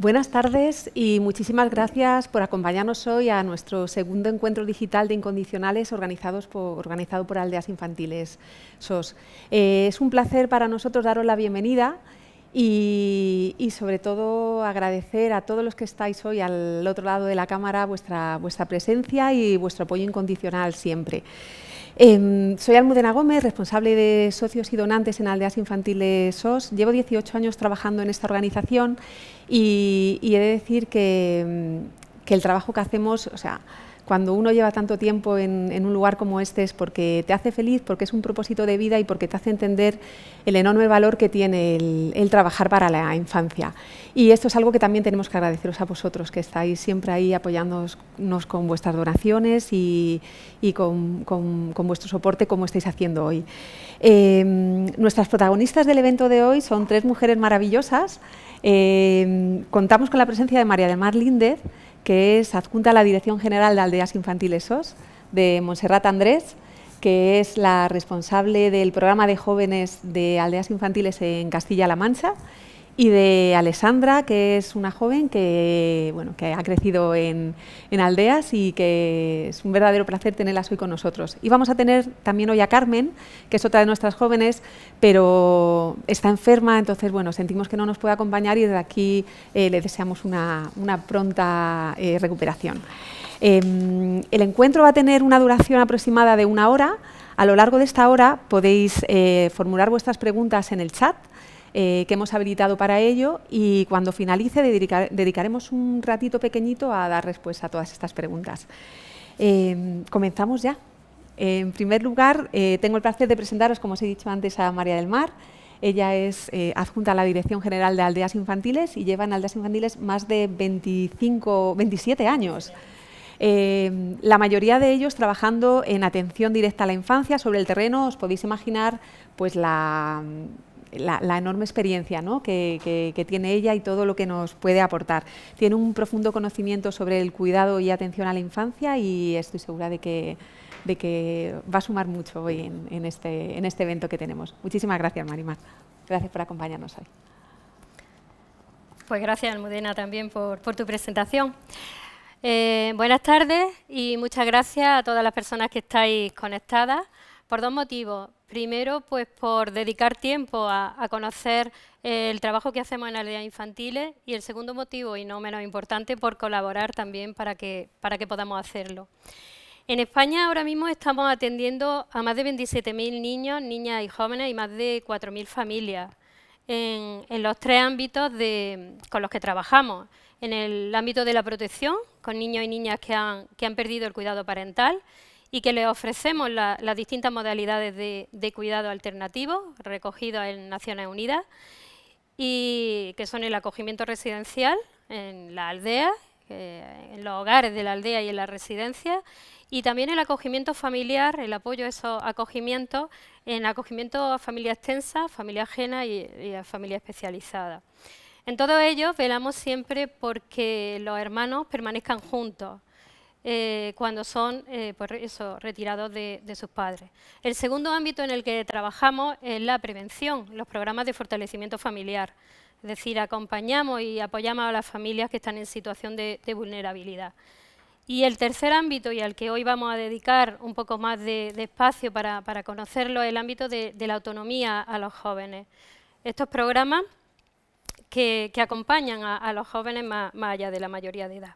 Buenas tardes y muchísimas gracias por acompañarnos hoy a nuestro segundo encuentro digital de incondicionales organizados por, organizado por Aldeas Infantiles SOS. Eh, es un placer para nosotros daros la bienvenida y, y, sobre todo agradecer a todos los que estáis hoy al otro lado de la cámara vuestra, vuestra presencia y vuestro apoyo incondicional siempre. Em, soy Almudena Gómez, responsable de socios y donantes en Aldeas Infantiles SOS. Llevo 18 años trabajando en esta organización y, he de decir que, em, que el trabajo que hacemos, o sea, cuando uno lleva tanto tiempo en, un lugar como este es porque te hace feliz, porque es un propósito de vida y porque te hace entender el enorme valor que tiene el, trabajar para la infancia. Y esto es algo que también tenemos que agradeceros a vosotros, que estáis siempre ahí apoyándonos con vuestras donaciones y, con, vuestro soporte como estáis haciendo hoy. Em, nuestras protagonistas del evento de hoy son tres mujeres maravillosas. Em, contamos con la presencia de María de Mar Líndez, que es adjunta a la Dirección General de Aldeas Infantiles SOS, de Montserrat Andrés, que es la responsable del programa de jóvenes de Aldeas Infantiles en Castilla-La Mancha y de Alessandra, que es una joven que, bueno, que ha crecido en, aldeas y que es un verdadero placer tenerlas hoy con nosotros. Y vamos a tener también hoy a Carmen, que es otra de nuestras jóvenes, pero está enferma, entonces bueno, sentimos que no nos puede acompañar y desde aquí eh, le deseamos una, pronta eh, recuperación. Em, el encuentro va a tener una duración aproximada de una hora. A lo largo de esta hora podéis eh, formular vuestras preguntas en el chat eh, que hemos habilitado para ello y cuando finalice dedicaremos un ratito pequeñito a dar respuesta a todas estas preguntas. Eh, comenzamos ya. En primer lugar, eh, tengo el placer de presentaros, como os he dicho antes, a María del Mar. Ella es adjunta a la Dirección General de Aldeas Infantiles y lleva en Aldeas Infantiles más de 25, 27 años. la mayoría de ellos trabajando en atención directa a la infancia sobre el terreno, os podéis imaginar pues la la, enorme experiencia que, tiene ella y todo lo que nos puede aportar. Tiene un profundo conocimiento sobre el cuidado y atención a la infancia y estoy segura de que, que va a sumar mucho hoy en, este, en, este, evento que tenemos. Muchísimas gracias, Marimar. Gracias por acompañarnos hoy. Pues gracias, Almudena, también por, tu presentación. Eh, buenas tardes y muchas gracias a todas las personas que estáis conectadas por dos motivos. Primero, pues por dedicar tiempo a, conocer eh, el trabajo que hacemos en aldeas infantiles y el segundo motivo, y no menos importante, por colaborar también para que, podamos hacerlo. En España ahora mismo estamos atendiendo a más de 27.000 niños, niñas y jóvenes y más de 4.000 familias en, los tres ámbitos con los que trabajamos. En el ámbito de la protección, con niños y niñas que han, que han perdido el cuidado parental, y que le ofrecemos las distintas modalidades de, cuidado alternativo recogidas en Naciones Unidas y que son el acogimiento residencial en la aldea, eh, en los hogares de la aldea y en la residencia y también el acogimiento familiar, el apoyo a esos acogimientos, en acogimiento a familia extensa, familia ajena y, y a familia especializada. En todo ello velamos siempre porque los hermanos permanezcan juntos, eh, cuando son eh, pues, eso, retirados de, sus padres. El segundo ámbito en el que trabajamos es la prevención, los programas de fortalecimiento familiar. Es decir, acompañamos y apoyamos a las familias que están en situación de, vulnerabilidad. Y el tercer ámbito, y al que hoy vamos a dedicar un poco más de, espacio para, conocerlo, es el ámbito de, la autonomía a los jóvenes. Estos programas que, acompañan a, los jóvenes más allá de la mayoría de edad.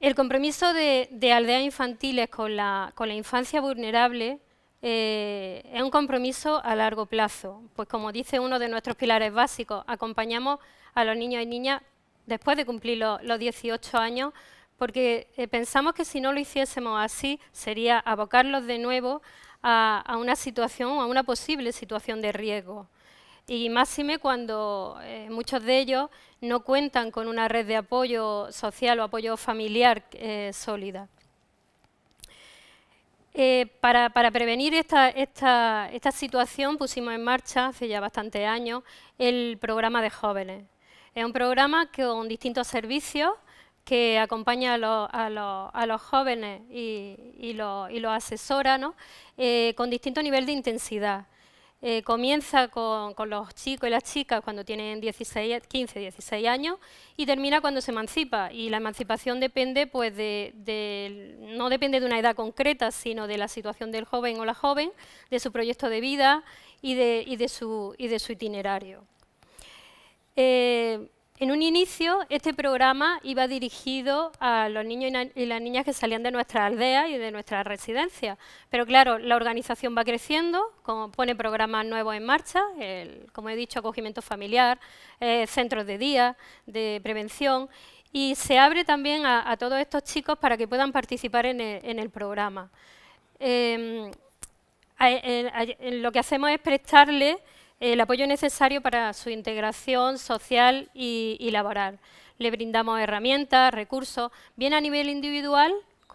El compromiso de, aldeas infantiles con la, infancia vulnerable eh, es un compromiso a largo plazo. Pues como dice uno de nuestros pilares básicos, acompañamos a los niños y niñas después de cumplir los, 18 años, porque eh, pensamos que si no lo hiciésemos así, sería abocarlos de nuevo a, a una situación, a una posible situación de riesgo y máxime cuando eh, muchos de ellos no cuentan con una red de apoyo social o apoyo familiar eh, sólida. Eh, para, prevenir esta, situación pusimos en marcha, hace ya bastantes años, el programa de jóvenes. Es un programa con distintos servicios que acompaña a los, jóvenes y, los, y asesora con distinto nivel de intensidad. Eh, comienza con, los chicos y las chicas cuando tienen 15, 16 años y termina cuando se emancipa. Y la emancipación depende, pues, de, no depende de una edad concreta, sino de la situación del joven o la joven, de su proyecto de vida y de, su, y de su, itinerario. Eh, en un inicio, este programa iba dirigido a los niños y las niñas que salían de nuestra aldea y de nuestra residencia. Pero claro, la organización va creciendo, pone programas nuevos en marcha, como he dicho, acogimiento familiar, eh, centros de día, de prevención, y se abre también a, todos estos chicos para que puedan participar en el, programa. Em, lo que hacemos es prestarle el apoyo necesario para su integración social y, laboral. Le brindamos herramientas, recursos, bien a nivel individual,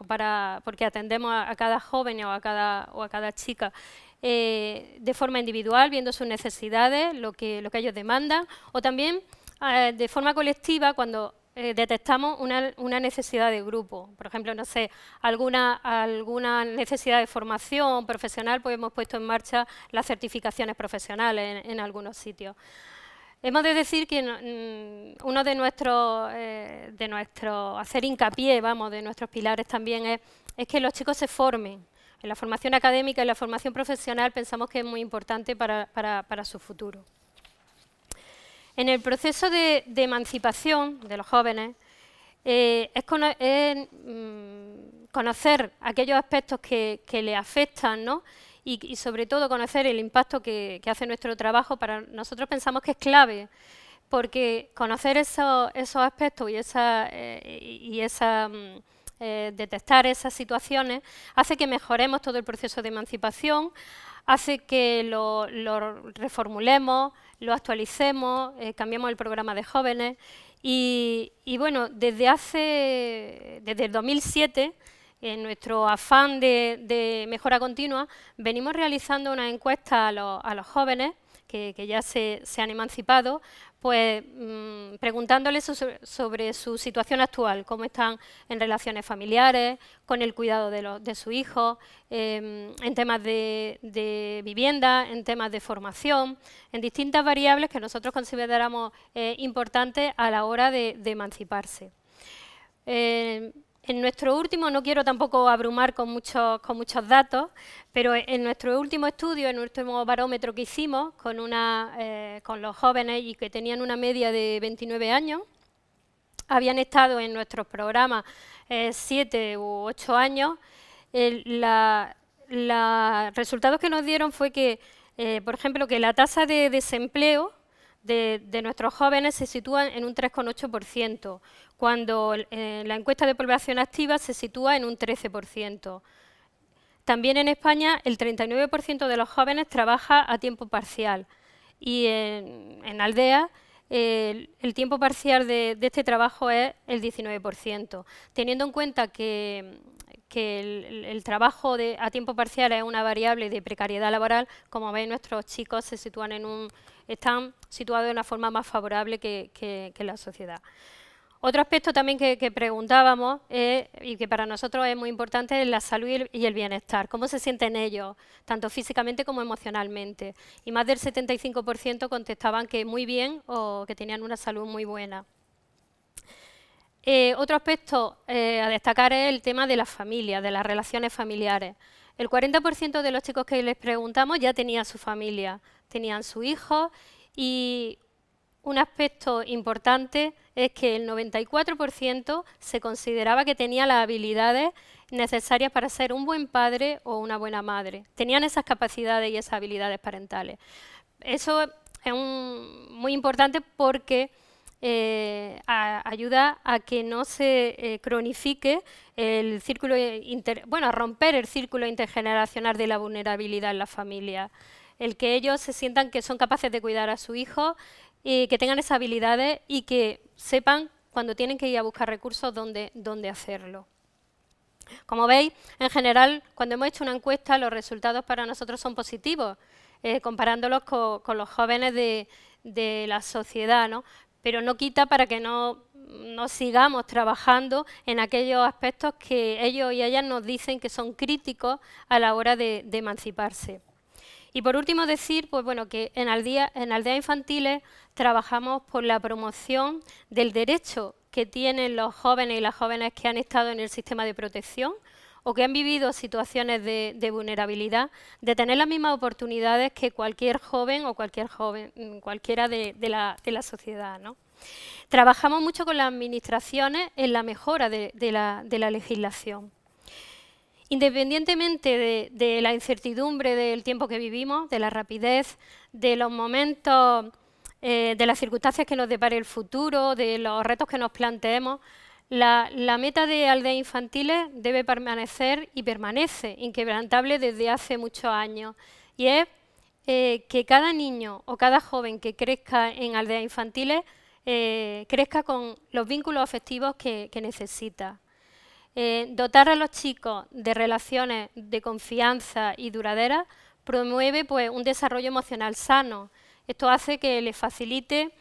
para, porque atendemos a, cada joven o a cada, cada chica eh, de forma individual, viendo sus necesidades, lo que, lo que ellos demandan, o también eh, de forma colectiva, cuando eh, detectamos una, una, necesidad de grupo. Por ejemplo, no sé, alguna, alguna necesidad de formación profesional, pues hemos puesto en marcha las certificaciones profesionales en, algunos sitios. Hemos de decir que mm, uno de nuestros, eh, de nuestro hacer hincapié, vamos, de nuestros pilares también es, es que los chicos se formen. En la formación académica y la formación profesional pensamos que es muy importante para su futuro. En el proceso de, emancipación de los jóvenes eh, es, mm, conocer aquellos aspectos que, le afectan ¿no? y, sobre todo conocer el impacto que, hace nuestro trabajo. Para nosotros pensamos que es clave porque conocer esos, aspectos y esa, eh, y esa mm, eh, detectar esas situaciones hace que mejoremos todo el proceso de emancipación, hace que lo, reformulemos, lo actualicemos, eh, cambiemos cambiamos el programa de jóvenes y, bueno, desde hace, desde el 2007, en nuestro afán de, mejora continua, venimos realizando una encuesta a, los jóvenes que, ya se, se, han emancipado pues mm, preguntándoles sobre, su situación actual, cómo están en relaciones familiares, con el cuidado de, su hijo, em, en temas de, vivienda, en temas de formación, en distintas variables que nosotros consideramos eh, importantes a la hora de, emanciparse. Eh, en nuestro último, no quiero tampoco abrumar con muchos, con muchos datos, pero en nuestro último estudio, en nuestro último barómetro que hicimos con, una, eh, con los jóvenes y que tenían una media de 29 años, habían estado en nuestros programas 7 eh, u 8 años, los resultados que nos dieron fue que, eh, por ejemplo, que la tasa de desempleo de, nuestros jóvenes se sitúan en un 3,8%, cuando eh, la encuesta de población activa se sitúa en un 13%. También en España el 39% de los jóvenes trabaja a tiempo parcial y en, Aldea el, tiempo parcial de, de, este trabajo es el 19%, teniendo en cuenta que que el, trabajo a tiempo parcial es una variable de precariedad laboral, como veis nuestros chicos se sitúan en un, están situados de una forma más favorable que, la sociedad. Otro aspecto también que, preguntábamos y que para nosotros es muy importante es la salud y el, y el, bienestar. ¿Cómo se sienten ellos, tanto físicamente como emocionalmente? Y más del 75% contestaban que muy bien o que tenían una salud muy buena. Eh, otro aspecto eh, a destacar es el tema de las familias, de las relaciones familiares. El 40% de los chicos que les preguntamos ya tenían su familia, tenían su hijo y un aspecto importante es que el 94% se consideraba que tenía las habilidades necesarias para ser un buen padre o una buena madre. Tenían esas capacidades y esas habilidades parentales. Eso es muy importante porque eh, ayuda a que no se eh, cronifique el círculo, bueno, a romper el círculo intergeneracional de la vulnerabilidad en la familia. El que ellos se sientan que son capaces de cuidar a su hijo, y que tengan esas habilidades y que sepan cuando tienen que ir a buscar recursos dónde, dónde hacerlo. Como veis, en general, cuando hemos hecho una encuesta, los resultados para nosotros son positivos, eh, comparándolos con, los jóvenes de, de la sociedad, ¿no? pero no quita para que no, sigamos trabajando en aquellos aspectos que ellos y ellas nos dicen que son críticos a la hora de, emanciparse. Y por último decir, pues bueno, que en, aldea, en aldeas infantiles trabajamos por la promoción del derecho que tienen los jóvenes y las jóvenes que han estado en el sistema de protección o que han vivido situaciones de, vulnerabilidad, de tener las mismas oportunidades que cualquier joven o cualquier joven, mm, cualquiera de, la, sociedad. Trabajamos mucho con las administraciones en la mejora de, la, legislación. Independientemente de la incertidumbre del tiempo que vivimos, de la rapidez, de los momentos eh, de las circunstancias que nos depare el futuro, de los retos que nos planteemos, la, meta de aldeas infantiles debe permanecer y permanece inquebrantable desde hace muchos años y es eh, que cada niño o cada joven que crezca en aldeas infantiles eh, crezca con los vínculos afectivos que, necesita. Eh, dotar a los chicos de relaciones de confianza y duraderas promueve pues, un desarrollo emocional sano. Esto hace que les facilite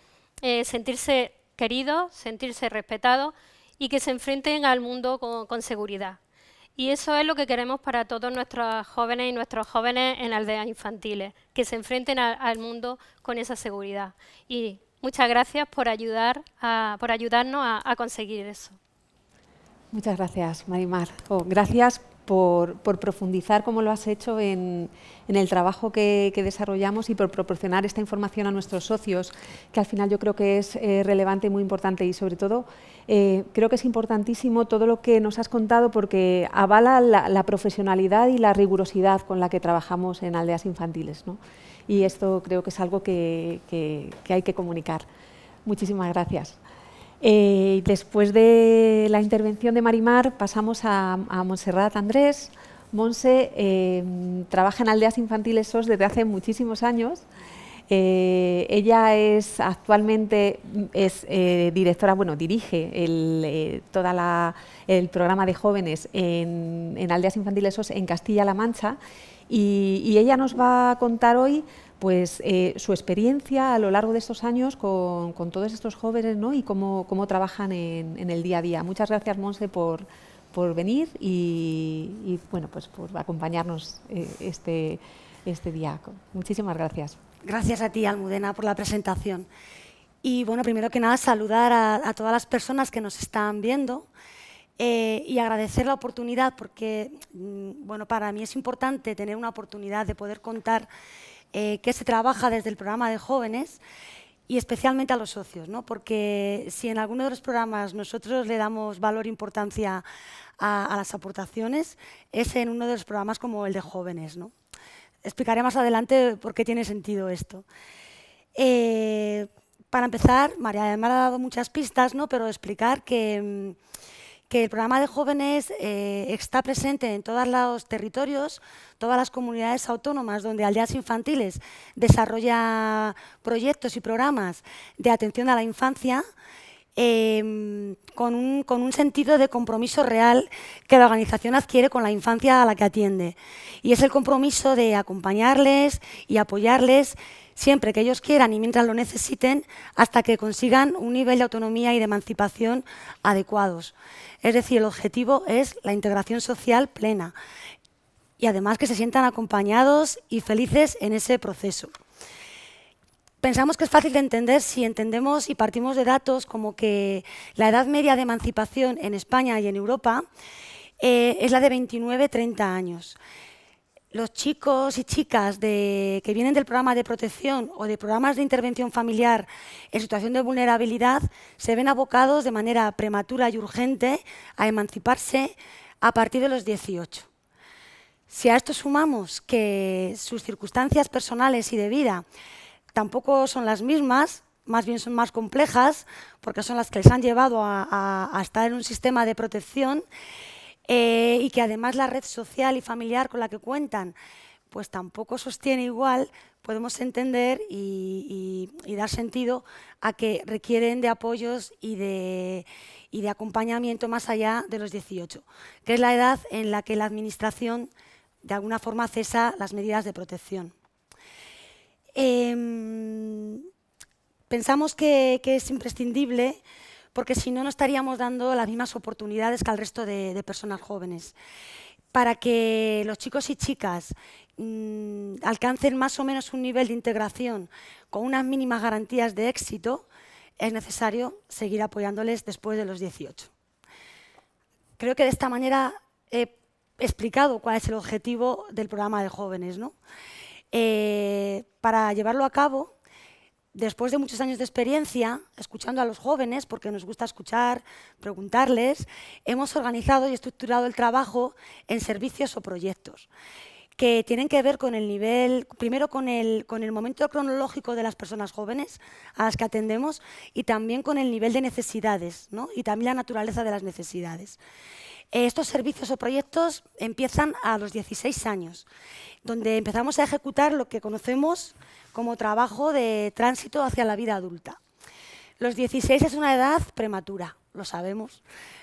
sentirse queridos, sentirse respetados y que se enfrenten al mundo con, seguridad. Y eso es lo que queremos para todos nuestros jóvenes y nuestros jóvenes en aldeas infantiles, que se enfrenten al mundo con esa seguridad. Y muchas gracias por, ayudar por ayudarnos a, conseguir eso. Muchas gracias, Marimar. Oh, gracias por, profundizar como lo has hecho en, el trabajo que, desarrollamos y por proporcionar esta información a nuestros socios, que al final yo creo que es eh, relevante y muy importante y sobre todo eh, creo que es importantísimo todo lo que nos has contado porque avala la, profesionalidad y la rigurosidad con la que trabajamos en aldeas infantiles. ¿no? Y esto creo que es algo que hay que comunicar. Muchísimas gracias. Eh, después de la intervención de Marimar pasamos a, Montserrat Andrés. Monse eh, trabaja en aldeas infantiles SOS desde hace muchísimos años. Eh, ella es actualmente es directora, bueno, dirige el, el programa de jóvenes en, Aldeas Infantiles SOS en Castilla-La Mancha y, ella nos va a contar hoy pues eh, su experiencia a lo largo de estos años con, todos estos jóvenes y cómo, trabajan en, el día a día. Muchas gracias, Monse, por, por venir y, bueno, pues por acompañarnos eh, este, este día. Muchísimas gracias. Gracias a ti, Almudena, por la presentación. Y bueno, primero que nada, saludar a, todas las personas que nos están viendo. Eh, y agradecer la oportunidad porque mm, bueno, para mí es importante tener una oportunidad de poder contar eh, que se trabaja desde el programa de jóvenes y especialmente a los socios, ¿no? porque si en alguno de los programas nosotros le damos valor e importancia a, las aportaciones, es en uno de los programas como el de jóvenes. ¿no? Explicaré más adelante por qué tiene sentido esto. Eh, para empezar, María me ha dado muchas pistas, ¿no? pero explicar que... Mm, que el programa de jóvenes eh, está presente en todos los territorios, todas las comunidades autónomas donde aldeas infantiles desarrolla proyectos y programas de atención a la infancia, em, con, un, sentido de compromiso real que la organización adquiere con la infancia a la que atiende. Y es el compromiso de acompañarles y apoyarles siempre que ellos quieran y mientras lo necesiten, hasta que consigan un nivel de autonomía y de emancipación adecuados. Es decir, el objetivo es la integración social plena y además que se sientan acompañados y felices en ese proceso. Pensamos que es fácil de entender si entendemos y partimos de datos como que la edad media de emancipación en España y en Europa eh, es la de 29-30 años los chicos y chicas que vienen del programa de protección o de programas de intervención familiar en situación de vulnerabilidad se ven abocados de manera prematura y urgente a emanciparse a partir de los 18. Si a esto sumamos que sus circunstancias personales y de vida tampoco son las mismas, más bien son más complejas, porque son las que les han llevado a, a estar en un sistema de protección, eh, y que además la red social y familiar con la que cuentan pues tampoco sostiene igual, podemos entender y, dar sentido a que requieren de apoyos y de, acompañamiento más allá de los 18, que es la edad en la que la Administración de alguna forma cesa las medidas de protección. Em, pensamos que es imprescindible porque si no, no estaríamos dando las mismas oportunidades que al resto de, personas jóvenes. Para que los chicos y chicas mm, alcancen más o menos un nivel de integración con unas mínimas garantías de éxito, es necesario seguir apoyándoles después de los 18. Creo que de esta manera he explicado cuál es el objetivo del programa de jóvenes. Eh, para llevarlo a cabo, después de muchos años de experiencia, escuchando a los jóvenes, porque nos gusta escuchar, preguntarles, hemos organizado y estructurado el trabajo en servicios o proyectos que tienen que ver con el nivel, primero con el, con el momento cronológico de las personas jóvenes a las que atendemos y también con el nivel de necesidades y también la naturaleza de las necesidades. Estos servicios o proyectos empiezan a los 16 años, donde empezamos a ejecutar lo que conocemos como trabajo de tránsito hacia la vida adulta. Los 16 es una edad prematura, lo sabemos,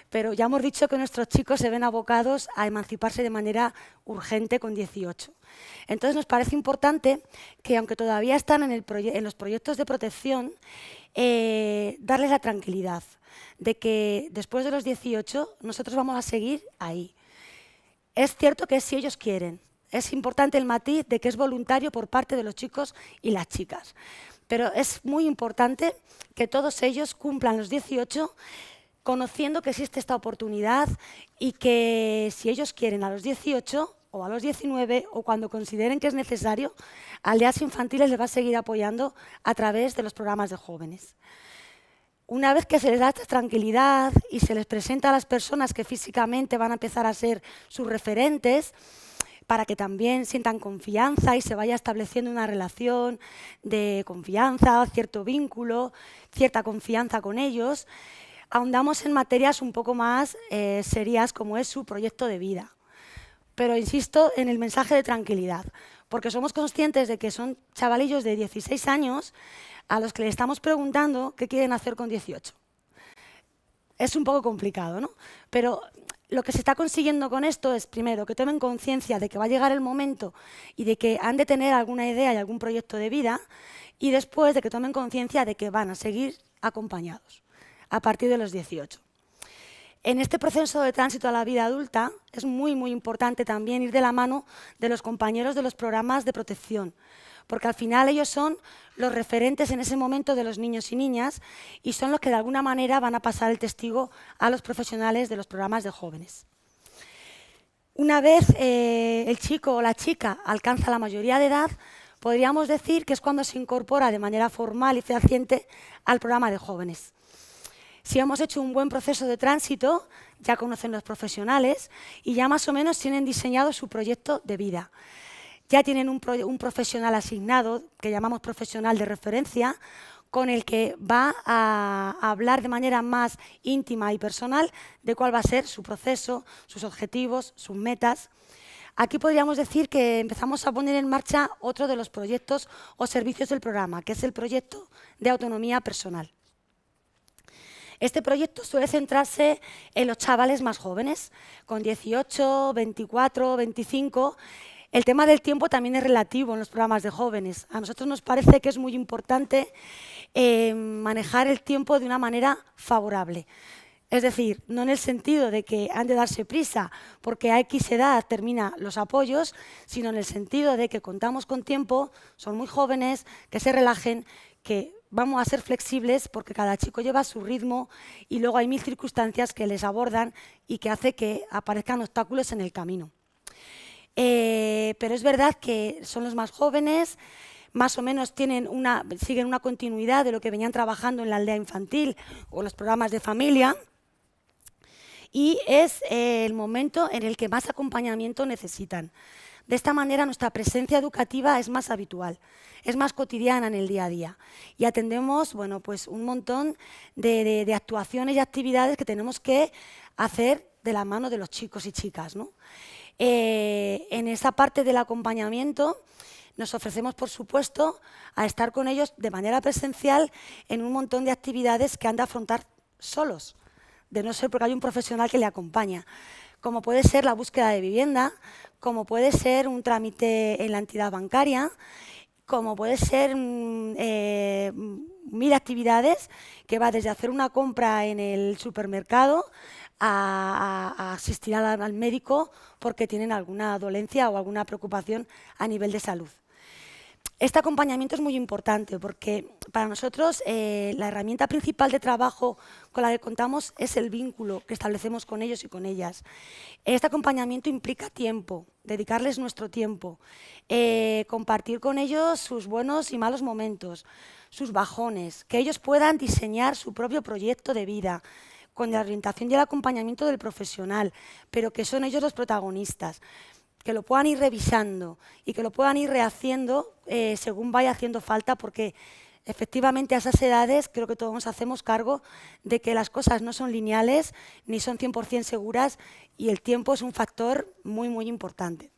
pero ya hemos dicho que nuestros chicos se ven abocados a emanciparse de manera urgente con 18. Entonces nos parece importante que, aunque todavía están en, los proyectos de protección, eh, darles la tranquilidad de que después de los 18 nosotros vamos a seguir ahí. Es cierto que si ellos quieren, es importante el matiz de que es voluntario por parte de los chicos y las chicas. Pero es muy importante que todos ellos cumplan los 18 conociendo que existe esta oportunidad y que si ellos quieren a los 18 o a los 19 o cuando consideren que es necesario, Aldeas Infantiles les va a seguir apoyando a través de los programas de jóvenes. Una vez que se les da esta tranquilidad y se les presenta a las personas que físicamente van a empezar a ser sus referentes, para que también sientan confianza y se vaya estableciendo una relación de confianza, cierto vínculo, cierta confianza con ellos, ahondamos en materias un poco más eh, serias como es su proyecto de vida. Pero insisto en el mensaje de tranquilidad, porque somos conscientes de que son chavalillos de 16 años a los que le estamos preguntando qué quieren hacer con 18 es un poco complicado, ¿no? Pero lo que se está consiguiendo con esto es, primero, que tomen conciencia de que va a llegar el momento y de que han de tener alguna idea y algún proyecto de vida, y después de que tomen conciencia de que van a seguir acompañados a partir de los 18. En este proceso de tránsito a la vida adulta es muy, muy importante también ir de la mano de los compañeros de los programas de protección porque al final ellos son los referentes en ese momento de los niños y niñas y son los que de alguna manera van a pasar el testigo a los profesionales de los programas de jóvenes. Una vez eh, el chico o la chica alcanza la mayoría de edad, podríamos decir que es cuando se incorpora de manera formal y fehaciente al programa de jóvenes. Si hemos hecho un buen proceso de tránsito, ya conocen los profesionales y ya más o menos tienen diseñado su proyecto de vida ya tienen un, profesional asignado, que llamamos profesional de referencia, con el que va a hablar de manera más íntima y personal de cuál va a ser su proceso, sus objetivos, sus metas. Aquí podríamos decir que empezamos a poner en marcha otro de los proyectos o servicios del programa, que es el proyecto de autonomía personal. Este proyecto suele centrarse en los chavales más jóvenes, con 18, 24, 25, el tema del tiempo también es relativo en los programas de jóvenes. A nosotros nos parece que es muy importante eh, manejar el tiempo de una manera favorable. Es decir, no en el sentido de que han de darse prisa porque a X edad termina los apoyos, sino en el sentido de que contamos con tiempo, son muy jóvenes, que se relajen, que vamos a ser flexibles porque cada chico lleva su ritmo y luego hay mil circunstancias que les abordan y que hace que aparezcan obstáculos en el camino. Eh, pero es verdad que son los más jóvenes, más o menos tienen una, siguen una continuidad de lo que venían trabajando en la aldea infantil o los programas de familia. Y es eh, el momento en el que más acompañamiento necesitan. De esta manera nuestra presencia educativa es más habitual, es más cotidiana en el día a día y atendemos bueno, pues un montón de, actuaciones y actividades que tenemos que hacer de la mano de los chicos y chicas. ¿no? Eh, en esa parte del acompañamiento nos ofrecemos, por supuesto, a estar con ellos de manera presencial en un montón de actividades que han de afrontar solos, de no ser porque hay un profesional que le acompaña, como puede ser la búsqueda de vivienda, como puede ser un trámite en la entidad bancaria, como puede ser mm, eh, mil actividades que va desde hacer una compra en el supermercado a, asistir al, médico porque tienen alguna dolencia o alguna preocupación a nivel de salud. Este acompañamiento es muy importante porque para nosotros eh, la herramienta principal de trabajo con la que contamos es el vínculo que establecemos con ellos y con ellas. Este acompañamiento implica tiempo, dedicarles nuestro tiempo, eh, compartir con ellos sus buenos y malos momentos, sus bajones, que ellos puedan diseñar su propio proyecto de vida, con la orientación y el acompañamiento del profesional, pero que son ellos los protagonistas que lo puedan ir revisando y que lo puedan ir rehaciendo eh, según vaya haciendo falta, porque efectivamente a esas edades creo que todos nos hacemos cargo de que las cosas no son lineales ni son 100% seguras y el tiempo es un factor muy, muy importante.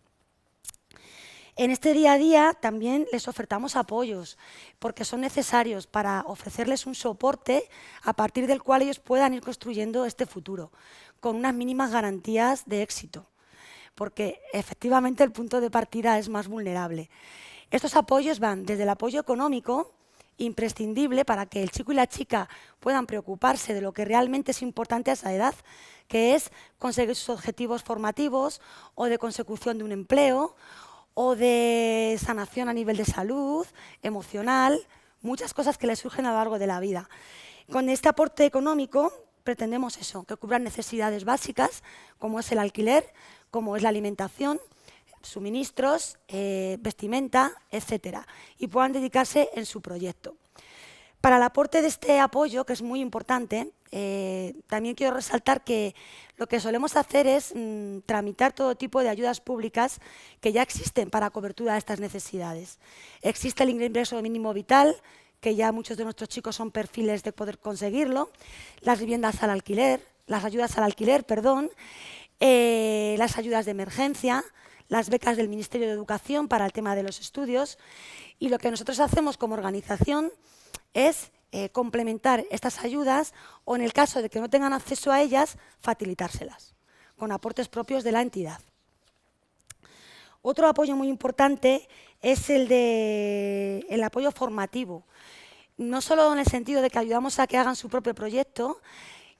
En este día a día también les ofertamos apoyos, porque son necesarios para ofrecerles un soporte a partir del cual ellos puedan ir construyendo este futuro, con unas mínimas garantías de éxito, porque efectivamente el punto de partida es más vulnerable. Estos apoyos van desde el apoyo económico, imprescindible para que el chico y la chica puedan preocuparse de lo que realmente es importante a esa edad, que es conseguir sus objetivos formativos o de consecución de un empleo o de sanación a nivel de salud, emocional, muchas cosas que le surgen a lo largo de la vida. Con este aporte económico pretendemos eso, que cubran necesidades básicas, como es el alquiler, como es la alimentación, suministros, eh, vestimenta, etc. y puedan dedicarse en su proyecto. Para el aporte de este apoyo, que es muy importante, eh, también quiero resaltar que lo que solemos hacer es mm, tramitar todo tipo de ayudas públicas que ya existen para cobertura de estas necesidades. Existe el ingreso mínimo vital, que ya muchos de nuestros chicos son perfiles de poder conseguirlo, las viviendas al alquiler, las ayudas al alquiler, perdón, eh, las ayudas de emergencia, las becas del Ministerio de Educación para el tema de los estudios. Y lo que nosotros hacemos como organización es eh, complementar estas ayudas o, en el caso de que no tengan acceso a ellas, facilitárselas con aportes propios de la entidad. Otro apoyo muy importante es el, de, el apoyo formativo, no solo en el sentido de que ayudamos a que hagan su propio proyecto,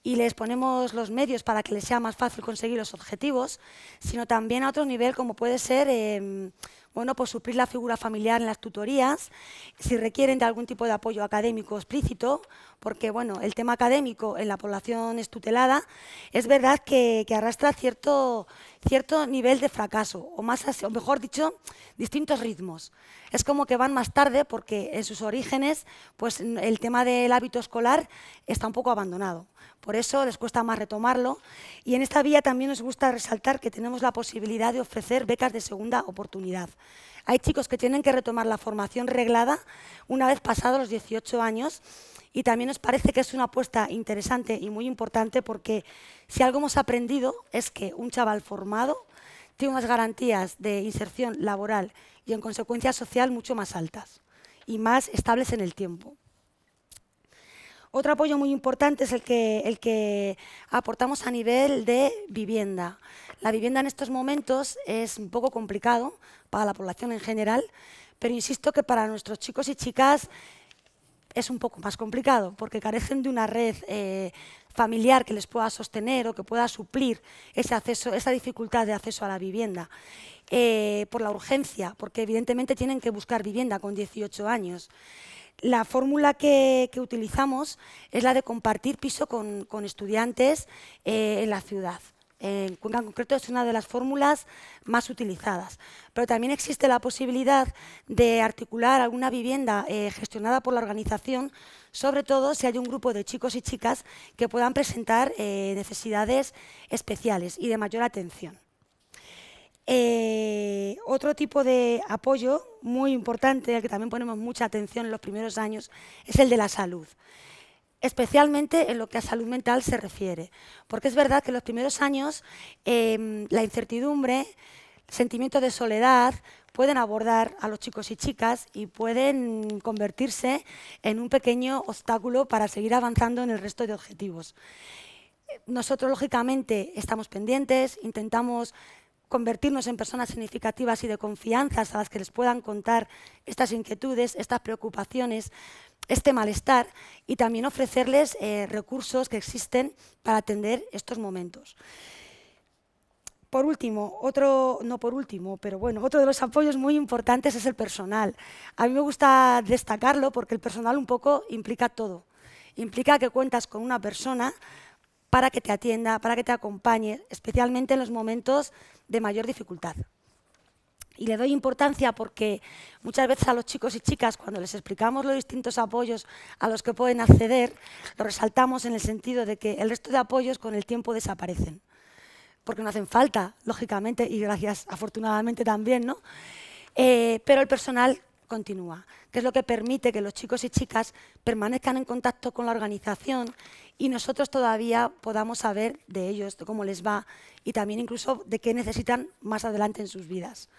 y les ponemos los medios para que les sea más fácil conseguir los objetivos, sino también a otro nivel como puede ser em, bueno, pues suplir la figura familiar en las tutorías, si requieren de algún tipo de apoyo académico explícito, porque bueno, el tema académico en la población es tutelada, es verdad que, que arrastra cierto, cierto nivel de fracaso, o, más, o mejor dicho, distintos ritmos. Es como que van más tarde porque en sus orígenes pues, el tema del hábito escolar está un poco abandonado. Por eso les cuesta más retomarlo. Y en esta vía también nos gusta resaltar que tenemos la posibilidad de ofrecer becas de segunda oportunidad. Hay chicos que tienen que retomar la formación reglada una vez pasados los 18 años y también nos parece que es una apuesta interesante y muy importante porque si algo hemos aprendido es que un chaval formado tiene unas garantías de inserción laboral y en consecuencia social mucho más altas y más estables en el tiempo. Otro apoyo muy importante es el que, el que, aportamos a nivel de vivienda. La vivienda en estos momentos es un poco complicado para la población en general, pero insisto que para nuestros chicos y chicas es un poco más complicado porque carecen de una red eh, familiar que les pueda sostener o que pueda suplir ese acceso, esa dificultad de acceso a la vivienda. Eh, por la urgencia, porque evidentemente tienen que buscar vivienda con 18 años. La fórmula que, utilizamos es la de compartir piso con, estudiantes eh, en la ciudad en Cuenca en concreto es una de las fórmulas más utilizadas. Pero también existe la posibilidad de articular alguna vivienda eh, gestionada por la organización, sobre todo si hay un grupo de chicos y chicas que puedan presentar eh, necesidades especiales y de mayor atención. Eh, otro tipo de apoyo muy importante, al que también ponemos mucha atención en los primeros años, es el de la salud especialmente en lo que a salud mental se refiere. Porque es verdad que en los primeros años em, la incertidumbre, el sentimiento de soledad, pueden abordar a los chicos y chicas y pueden convertirse en un pequeño obstáculo para seguir avanzando en el resto de objetivos. Nosotros, lógicamente, estamos pendientes, intentamos convertirnos en personas significativas y de confianza a las que les puedan contar estas inquietudes, estas preocupaciones, este malestar y también ofrecerles eh, recursos que existen para atender estos momentos. Por último, otro, no por último, pero bueno, otro de los apoyos muy importantes es el personal. A mí me gusta destacarlo porque el personal un poco implica todo. Implica que cuentas con una persona para que te atienda, para que te acompañe, especialmente en los momentos de mayor dificultad. Y le doy importancia porque muchas veces a los chicos y chicas, cuando les explicamos los distintos apoyos a los que pueden acceder, lo resaltamos en el sentido de que el resto de apoyos con el tiempo desaparecen, porque no hacen falta, lógicamente, y gracias afortunadamente también, ¿no? Eh, pero el personal continúa, que es lo que permite que los chicos y chicas permanezcan en contacto con la organización y nosotros todavía podamos saber de ellos, de cómo les va y también incluso de qué necesitan más adelante en sus vidas.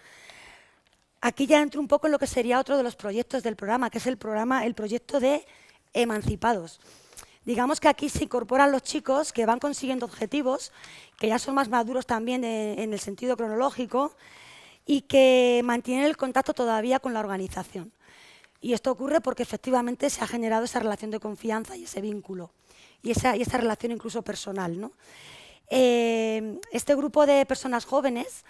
Aquí ya entro un poco en lo que sería otro de los proyectos del programa, que es el programa, el proyecto de emancipados. Digamos que aquí se incorporan los chicos que van consiguiendo objetivos, que ya son más maduros también en, el sentido cronológico y que mantienen el contacto todavía con la organización. Y esto ocurre porque efectivamente se ha generado esa relación de confianza y ese vínculo, y esa, relación incluso personal. ¿no? Eh, este grupo de personas jóvenes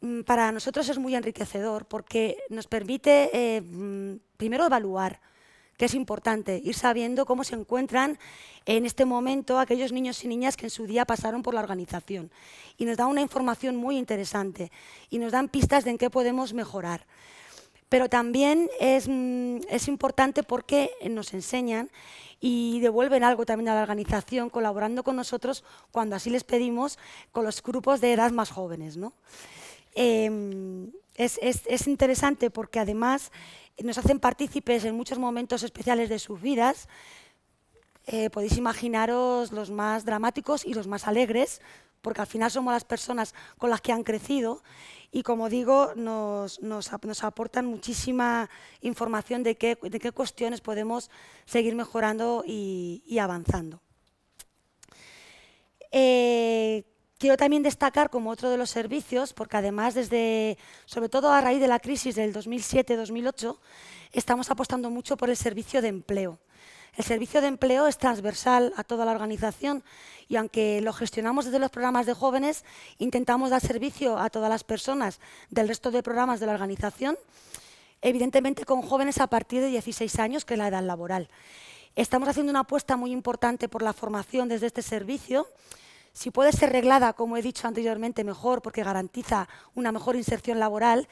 Mm, para nosotros es muy enriquecedor porque nos permite eh, mm, primero evaluar, que es importante, ir sabiendo cómo se encuentran en este momento aquellos niños y niñas que en su día pasaron por la organización. Y nos da una información muy interesante y nos dan pistas de en qué podemos mejorar. Pero también es, mm, importante porque nos enseñan y devuelven algo también a la organización colaborando con nosotros cuando así les pedimos con los grupos de edad más jóvenes. ¿no? Em, es, interesante porque además nos hacen partícipes en muchos momentos especiales de sus vidas. Eh, podéis imaginaros los más dramáticos y los más alegres, porque al final somos las personas con las que han crecido y como digo, nos, aportan muchísima información de qué, cuestiones podemos seguir mejorando y, avanzando. Eh, Quiero también destacar como otro de los servicios, porque además desde, sobre todo a raíz de la crisis del 2007-2008, estamos apostando mucho por el servicio de empleo. El servicio de empleo es transversal a toda la organización y aunque lo gestionamos desde los programas de jóvenes, intentamos dar servicio a todas las personas del resto de programas de la organización, evidentemente con jóvenes a partir de 16 años, que es la edad laboral. Estamos haciendo una apuesta muy importante por la formación desde este servicio si puede ser reglada, como he dicho anteriormente, mejor porque garantiza una mejor inserción laboral,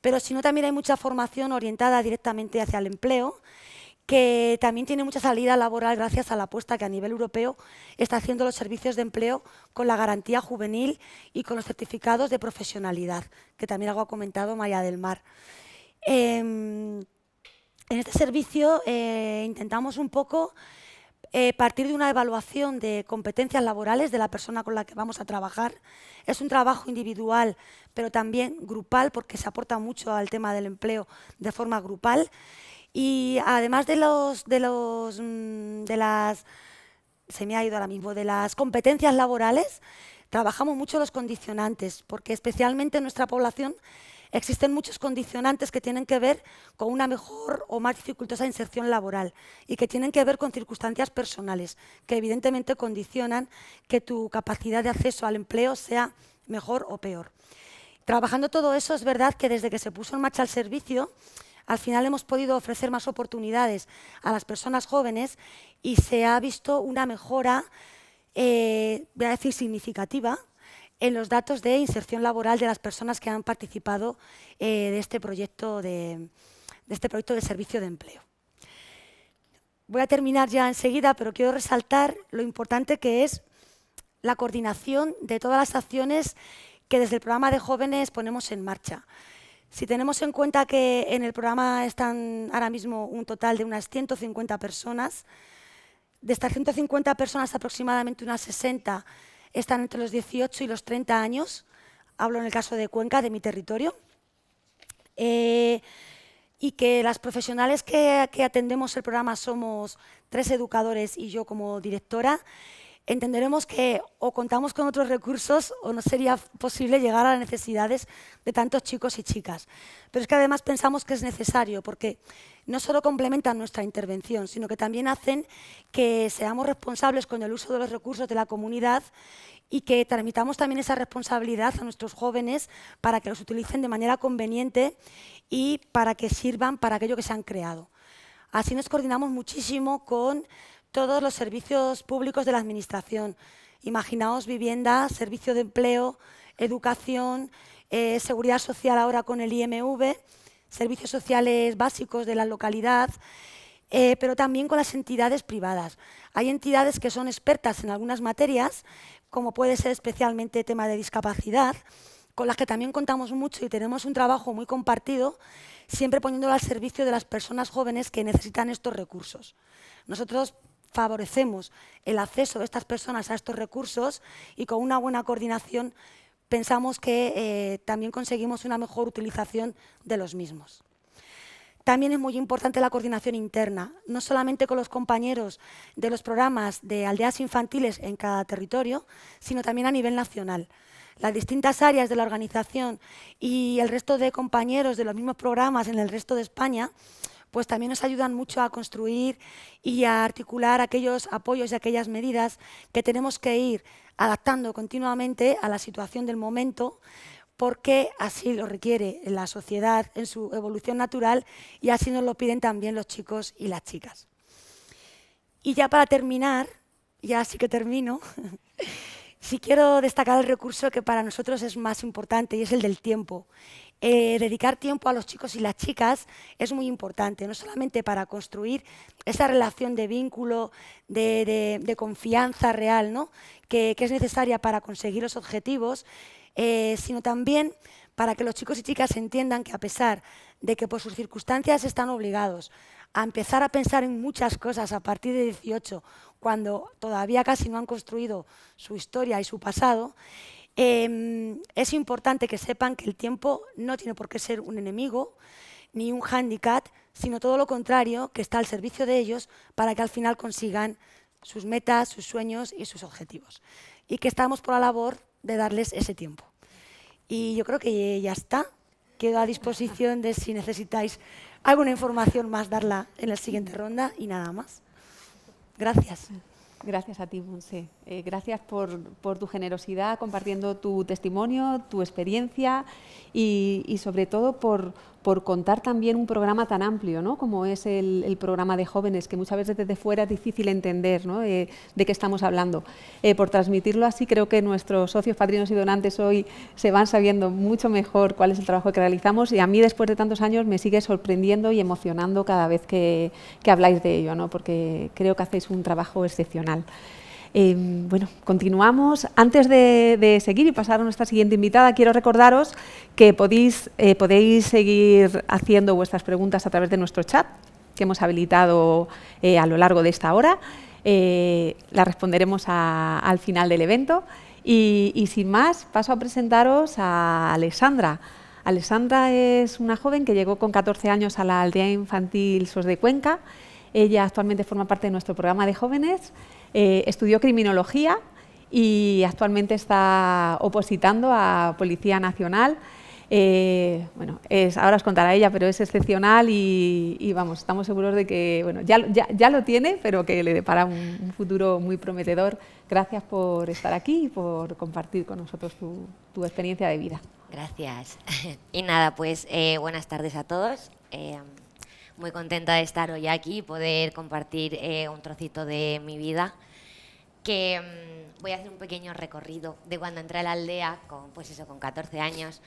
pero si no, también hay mucha formación orientada directamente hacia el empleo, que también tiene mucha salida laboral gracias a la apuesta que a nivel europeo está haciendo los servicios de empleo con la garantía juvenil y con los certificados de profesionalidad, que también algo ha comentado Maya del Mar. Em, en este servicio eh, intentamos un poco eh, partir de una evaluación de competencias laborales de la persona con la que vamos a trabajar. Es un trabajo individual, pero también grupal, porque se aporta mucho al tema del empleo de forma grupal. Y además de, los, de, los, mm, de las, se me ha ido ahora mismo, de las competencias laborales, trabajamos mucho los condicionantes, porque especialmente nuestra población existen muchos condicionantes que tienen que ver con una mejor o más dificultosa inserción laboral y que tienen que ver con circunstancias personales, que evidentemente condicionan que tu capacidad de acceso al empleo sea mejor o peor. Trabajando todo eso, es verdad que desde que se puso en marcha el servicio, al final hemos podido ofrecer más oportunidades a las personas jóvenes y se ha visto una mejora, eh, voy a decir significativa, en los datos de inserción laboral de las personas que han participado eh, de, este proyecto de, de este proyecto de servicio de empleo. Voy a terminar ya enseguida, pero quiero resaltar lo importante que es la coordinación de todas las acciones que desde el programa de jóvenes ponemos en marcha. Si tenemos en cuenta que en el programa están ahora mismo un total de unas 150 personas, de estas 150 personas aproximadamente unas 60 están entre los 18 y los 30 años, hablo en el caso de Cuenca, de mi territorio, eh, y que las profesionales que atendemos el programa somos tres educadores y yo como directora, entenderemos que o contamos con otros recursos o no sería posible llegar a las necesidades de tantos chicos y chicas. Pero es que además pensamos que es necesario porque no solo complementan nuestra intervención, sino que también hacen que seamos responsables con el uso de los recursos de la comunidad y que transmitamos también esa responsabilidad a nuestros jóvenes para que los utilicen de manera conveniente y para que sirvan para aquello que se han creado. Así nos coordinamos muchísimo con todos los servicios públicos de la Administración. Imaginaos vivienda, servicio de empleo, educación, eh, seguridad social ahora con el IMV, servicios sociales básicos de la localidad, eh, pero también con las entidades privadas. Hay entidades que son expertas en algunas materias, como puede ser especialmente tema de discapacidad, con las que también contamos mucho y tenemos un trabajo muy compartido, siempre poniéndolo al servicio de las personas jóvenes que necesitan estos recursos. Nosotros favorecemos el acceso de estas personas a estos recursos y con una buena coordinación pensamos que eh, también conseguimos una mejor utilización de los mismos. También es muy importante la coordinación interna, no solamente con los compañeros de los programas de aldeas infantiles en cada territorio, sino también a nivel nacional. Las distintas áreas de la organización y el resto de compañeros de los mismos programas en el resto de España pues también nos ayudan mucho a construir y a articular aquellos apoyos y aquellas medidas que tenemos que ir adaptando continuamente a la situación del momento porque así lo requiere la sociedad en su evolución natural y así nos lo piden también los chicos y las chicas. Y ya para terminar, ya sí que termino, sí quiero destacar el recurso que para nosotros es más importante y es el del tiempo. Eh, dedicar tiempo a los chicos y las chicas es muy importante, no solamente para construir esa relación de vínculo, de, confianza real, ¿no? que, es necesaria para conseguir los objetivos, eh, sino también para que los chicos y chicas entiendan que a pesar de que por sus circunstancias están obligados a empezar a pensar en muchas cosas a partir de 18, cuando todavía casi no han construido su historia y su pasado, eh, es importante que sepan que el tiempo no tiene por qué ser un enemigo ni un handicap, sino todo lo contrario, que está al servicio de ellos para que al final consigan sus metas, sus sueños y sus objetivos. Y que estamos por la labor de darles ese tiempo. Y yo creo que ya está. Quedo a disposición de si necesitáis alguna información más, darla en la siguiente ronda y nada más. Gracias. Gracias a ti, Monse. Eh, gracias por, tu generosidad compartiendo tu testimonio, tu experiencia y, sobre todo por, contar también un programa tan amplio ¿no? como es el, programa de jóvenes, que muchas veces desde fuera es difícil entender eh, de qué estamos hablando. Eh, por transmitirlo así, creo que nuestros socios, padrinos y donantes hoy se van sabiendo mucho mejor cuál es el trabajo que realizamos y a mí después de tantos años me sigue sorprendiendo y emocionando cada vez que, que habláis de ello, ¿no? porque creo que hacéis un trabajo excepcional. Eh, bueno, continuamos. Antes de, seguir y pasar a nuestra siguiente invitada, quiero recordaros que podéis, eh, podéis seguir haciendo vuestras preguntas a través de nuestro chat que hemos habilitado eh, a lo largo de esta hora. La responderemos al final del evento. Y, sin más, paso a presentaros a Alessandra. Alessandra es una joven que llegó con 14 años a la aldea infantil SOS de Cuenca. Ella actualmente forma parte de nuestro programa de jóvenes eh, estudió criminología y actualmente está opositando a Policía Nacional. Eh, bueno, es, ahora os contará ella, pero es excepcional y, vamos, estamos seguros de que bueno, ya, ya, ya, lo tiene, pero que le depara un, futuro muy prometedor. Gracias por estar aquí y por compartir con nosotros tu, experiencia de vida. Gracias. Y nada, pues eh, buenas tardes a todos muy contenta de estar hoy aquí y poder compartir eh, un trocito de mi vida. Que mm, voy a hacer un pequeño recorrido de cuando entré a la aldea, con, pues eso, con 14 años.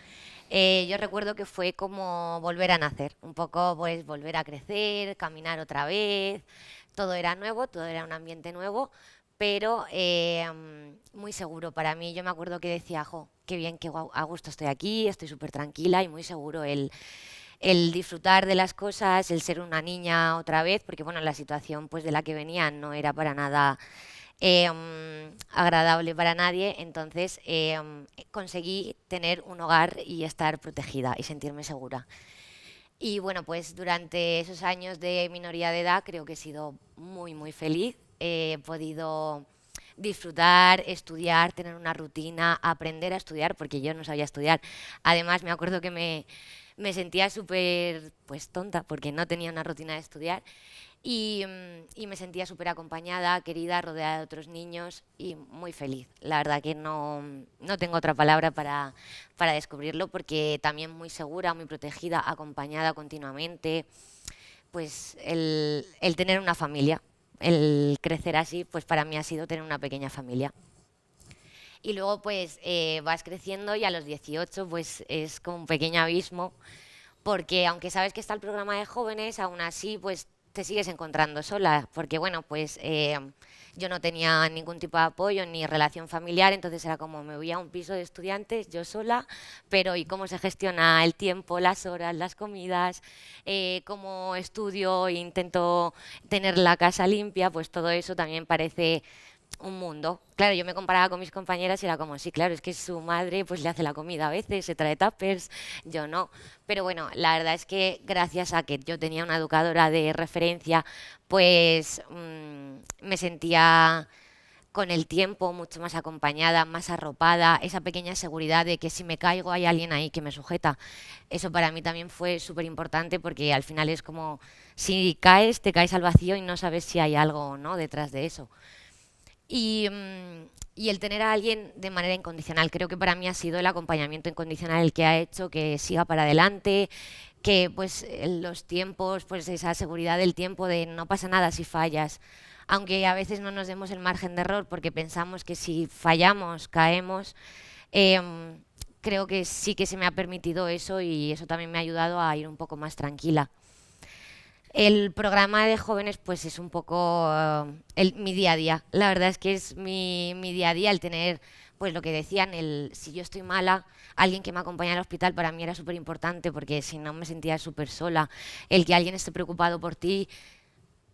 Eh, yo recuerdo que fue como volver a nacer, un poco pues volver a crecer, caminar otra vez. Todo era nuevo, todo era un ambiente nuevo, pero eh, mm, muy seguro para mí. Yo me acuerdo que decía, jo, qué bien, qué a gusto estoy aquí, estoy súper tranquila y muy seguro el, el disfrutar de las cosas, el ser una niña otra vez, porque bueno, la situación pues, de la que venía no era para nada em, agradable para nadie, entonces em, conseguí tener un hogar y estar protegida y sentirme segura. Y bueno, pues durante esos años de minoría de edad creo que he sido muy, muy feliz. He podido disfrutar, estudiar, tener una rutina, aprender a estudiar, porque yo no sabía estudiar. Además, me acuerdo que me, me sentía súper pues, tonta porque no tenía una rutina de estudiar mm, y, me sentía súper acompañada, querida, rodeada de otros niños y muy feliz. La verdad que no, tengo otra palabra para, descubrirlo porque también muy segura, muy protegida, acompañada continuamente. Pues el, el tener una familia, el crecer así, pues para mí ha sido tener una pequeña familia y luego pues eh, vas creciendo y a los 18 pues es como un pequeño abismo, porque aunque sabes que está el programa de jóvenes, aún así pues te sigues encontrando sola, porque bueno, pues eh, yo no tenía ningún tipo de apoyo ni relación familiar, entonces era como me voy a un piso de estudiantes yo sola, pero ¿y cómo se gestiona el tiempo, las horas, las comidas? Eh, ¿Cómo estudio e intento tener la casa limpia? Pues todo eso también parece un mundo. Claro, yo me comparaba con mis compañeras y era como, sí, claro, es que su madre pues le hace la comida a veces, se trae tuppers, yo no. Pero bueno, la verdad es que gracias a que yo tenía una educadora de referencia, pues mm, me sentía con el tiempo mucho más acompañada, más arropada, esa pequeña seguridad de que si me caigo hay alguien ahí que me sujeta. Eso para mí también fue súper importante porque al final es como si caes, te caes al vacío y no sabes si hay algo o no detrás de eso. Mm, y, el tener a alguien de manera incondicional. Creo que para mí ha sido el acompañamiento incondicional el que ha hecho que siga para adelante, que pues los tiempos, pues esa seguridad del tiempo de no pasa nada si fallas. Aunque a veces no nos demos el margen de error porque pensamos que si fallamos, caemos. Em, creo que sí que se me ha permitido eso y eso también me ha ayudado a ir un poco más tranquila. El programa de jóvenes pues es un poco eh, mi día a día. La verdad es que es mi, mi día a día el tener pues lo que decían, el, si yo estoy mala, alguien que me acompañe al hospital para mí era súper importante porque si no me sentía súper sola. El que alguien esté preocupado por ti,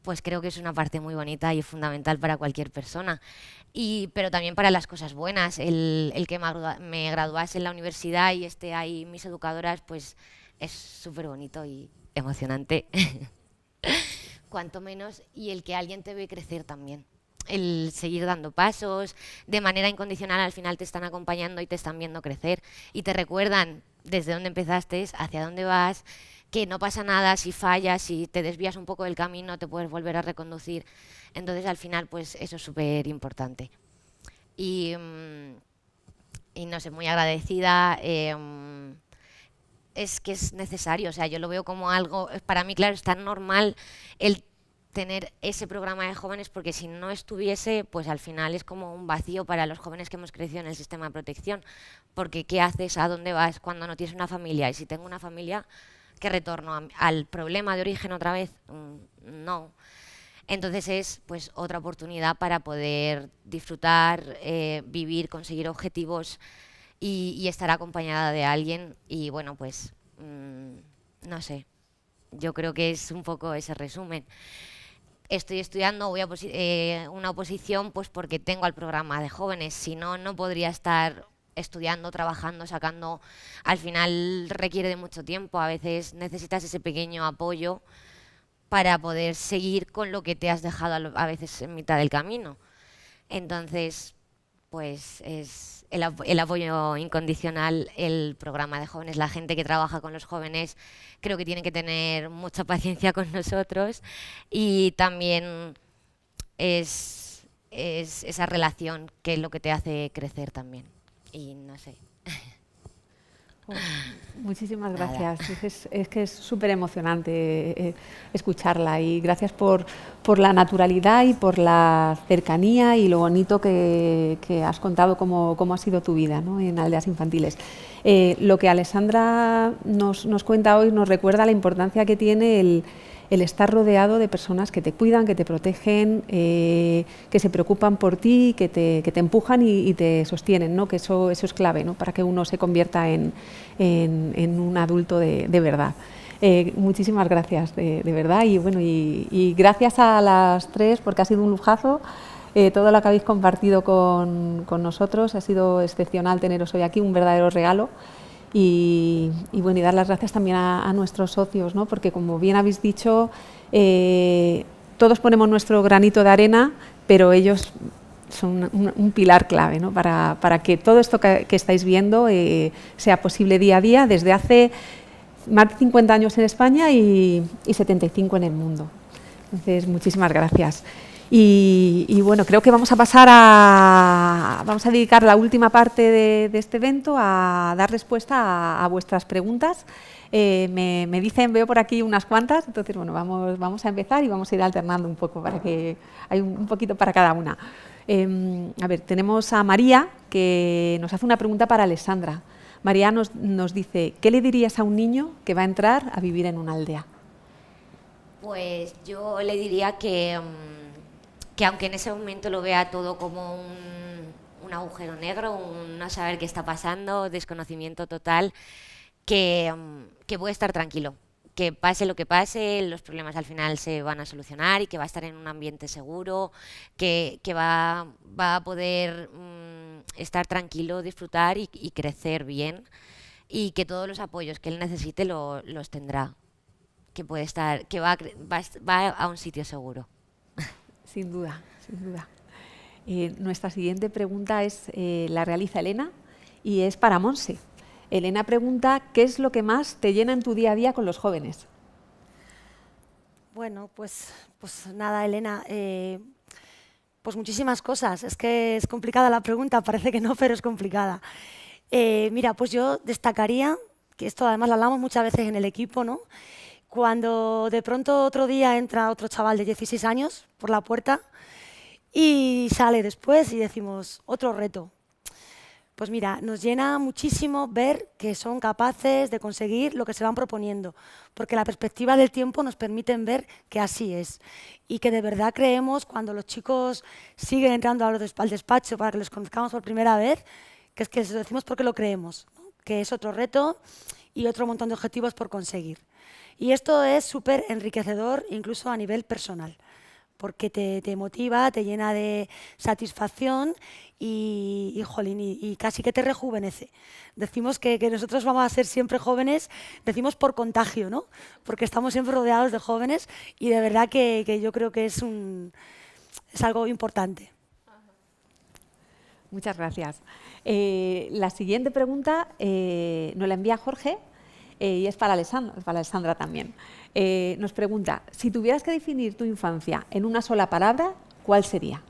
pues creo que es una parte muy bonita y fundamental para cualquier persona. Y, pero también para las cosas buenas, el, el que me graduase en la universidad y esté ahí mis educadoras, pues es súper bonito y emocionante. cuanto menos, y el que alguien te ve crecer también. El seguir dando pasos de manera incondicional, al final te están acompañando y te están viendo crecer y te recuerdan desde dónde empezaste, hacia dónde vas, que no pasa nada si fallas, si te desvías un poco del camino, te puedes volver a reconducir. Entonces, al final, pues eso es súper importante. Mm, y, no sé, muy agradecida. Em, es que es necesario. O sea, yo lo veo como algo, para mí, claro, es tan normal el tener ese programa de jóvenes porque si no estuviese, pues al final es como un vacío para los jóvenes que hemos crecido en el sistema de protección. Porque ¿qué haces? ¿A dónde vas cuando no tienes una familia? Y si tengo una familia, ¿qué retorno? ¿Al problema de origen otra vez? Mm, no. Entonces es pues otra oportunidad para poder disfrutar, eh, vivir, conseguir objetivos y, estar acompañada de alguien y bueno, pues mm, no sé, yo creo que es un poco ese resumen. Estoy estudiando voy a eh, una oposición pues porque tengo al programa de jóvenes, si no, no podría estar estudiando, trabajando, sacando, al final requiere de mucho tiempo, a veces necesitas ese pequeño apoyo para poder seguir con lo que te has dejado a veces en mitad del camino. Entonces, pues es el, apoyo incondicional, el programa de jóvenes, la gente que trabaja con los jóvenes, creo que tiene que tener mucha paciencia con nosotros y también es esa relación que es lo que te hace crecer también. Y no sé, Muchísimas gracias. Es, que es súper emocionante eh, escucharla y gracias por, por, la naturalidad y por la cercanía y lo bonito que, has contado cómo, cómo, ha sido tu vida ¿no? en aldeas infantiles. Eh, lo que Alessandra nos, nos cuenta hoy nos recuerda la importancia que tiene el, el estar rodeado de personas que te cuidan, que te protegen, eh, que se preocupan por ti, que te, que te empujan y, te sostienen, ¿no? que eso, eso es clave ¿no? para que uno se convierta en, en, un adulto de, de verdad. Eh, muchísimas gracias, de, verdad, y bueno, y, gracias a las tres porque ha sido un lujazo. Eh, todo lo que habéis compartido con, con nosotros ha sido excepcional teneros hoy aquí, un verdadero regalo. Y, bueno, y dar las gracias también a, nuestros socios, ¿no? porque como bien habéis dicho, eh, todos ponemos nuestro granito de arena, pero ellos son un, pilar clave para, que todo esto que, estáis viendo eh, sea posible día a día desde hace más de 50 años en España y, y 75 en el mundo. Entonces, muchísimas gracias. Y, bueno, creo que vamos a pasar a. Vamos a dedicar la última parte de, este evento a dar respuesta a, vuestras preguntas. Eh, me, dicen, veo por aquí unas cuantas, entonces bueno, vamos, vamos a empezar y vamos a ir alternando un poco para que hay un, poquito para cada una. Em, a ver, tenemos a María que nos hace una pregunta para Alessandra. María nos, nos dice: ¿Qué le dirías a un niño que va a entrar a vivir en una aldea? Pues yo le diría que. Em, que aunque en ese momento lo vea todo como un, agujero negro, un no saber qué está pasando, desconocimiento total, que, mm, que puede estar tranquilo, que pase lo que pase, los problemas al final se van a solucionar y que va a estar en un ambiente seguro, que, va, va, a poder mm, estar tranquilo, disfrutar y, crecer bien y que todos los apoyos que él necesite lo, los tendrá, que puede estar, que va, va a un sitio seguro. Sin duda, sin duda. Eh, nuestra siguiente pregunta es, eh, la realiza Elena y es para Monse. Elena pregunta, ¿qué es lo que más te llena en tu día a día con los jóvenes? Bueno, pues, pues nada, Elena, eh, pues muchísimas cosas. Es que es complicada la pregunta, parece que no, pero es complicada. mira, pues yo destacaría, que esto además lo hablamos muchas veces en el equipo, ¿no? Cuando de pronto otro día entra otro chaval de 16 años por la puerta y sale después y decimos, otro reto. Pues mira, nos llena muchísimo ver que son capaces de conseguir lo que se van proponiendo, porque la perspectiva del tiempo nos permite ver que así es y que de verdad creemos cuando los chicos siguen entrando al despacho para que los conozcamos por primera vez, que es que les decimos porque lo creemos, que es otro reto y otro montón de objetivos por conseguir. Y esto es súper enriquecedor incluso a nivel personal porque te, motiva, te llena de satisfacción y, y, casi que te rejuvenece. Decimos que, nosotros vamos a ser siempre jóvenes, decimos por contagio, ¿no? Porque estamos siempre rodeados de jóvenes y de verdad que, yo creo que es, un, es algo importante. Muchas gracias. Eh, la siguiente pregunta eh, nos la envía Jorge eh, y es para Alessandra, también. Eh, nos pregunta, si tuvieras que definir tu infancia en una sola palabra, ¿cuál sería?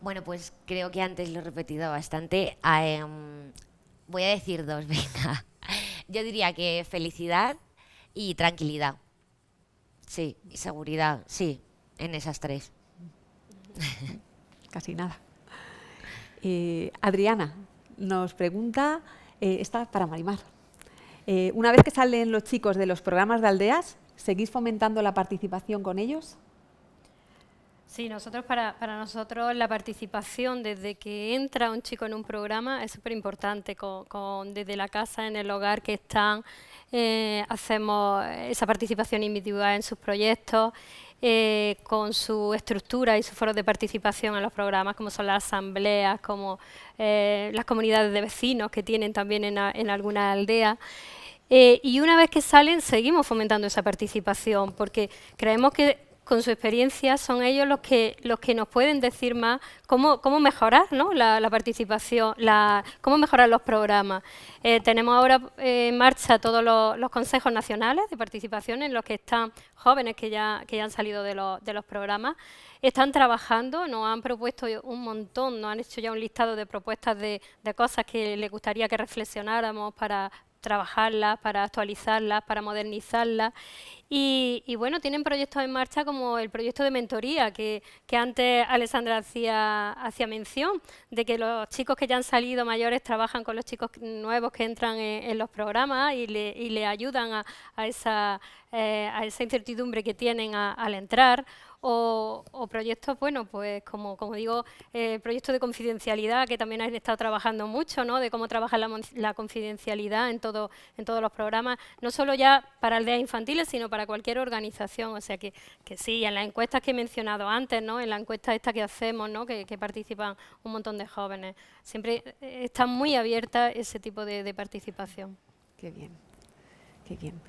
Bueno, pues creo que antes lo he repetido bastante. Ah, em, voy a decir dos, venga. Yo diría que felicidad y tranquilidad. Sí, y seguridad, sí, en esas tres. Casi nada. Eh, Adriana nos pregunta, está para Marimar, eh, una vez que salen los chicos de los programas de aldeas, ¿seguís fomentando la participación con ellos? Sí, nosotros para, para nosotros la participación desde que entra un chico en un programa es súper importante, con, desde la casa, en el hogar que están, eh, hacemos esa participación individual en sus proyectos eh, con su estructura y su foro de participación en los programas, como son las asambleas, como eh, las comunidades de vecinos que tienen también en, algunas aldeas alguna aldea. Eh, y una vez que salen, seguimos fomentando esa participación, porque creemos que con su experiencia, son ellos los que, los que nos pueden decir más cómo, cómo mejorar la, participación, la, cómo mejorar los programas. Eh, tenemos ahora en marcha todos los, consejos nacionales de participación en los que están jóvenes que ya, que ya han salido de los, de los programas. Están trabajando, nos han propuesto un montón, nos han hecho ya un listado de propuestas de, de cosas que les gustaría que reflexionáramos para, trabajarlas, para actualizarlas, para modernizarlas. Y, bueno, tienen proyectos en marcha como el proyecto de mentoría que, antes Alessandra hacía, hacía, mención, de que los chicos que ya han salido mayores trabajan con los chicos nuevos que entran en, los programas y le, ayudan a, esa, eh, a, esa, incertidumbre que tienen al entrar o, proyectos, bueno, pues como, digo, eh, proyectos de confidencialidad que también han estado trabajando mucho, ¿no? De cómo trabajar la, confidencialidad en, todo, en todos los programas, no solo ya para aldeas infantiles, sino para cualquier organización. O sea que, que sí, en las encuestas que he mencionado antes, ¿no? En la encuesta esta que hacemos, ¿no? Que, participan un montón de jóvenes. Siempre eh, está muy abierta ese tipo de, de participación. Qué bien, qué bien.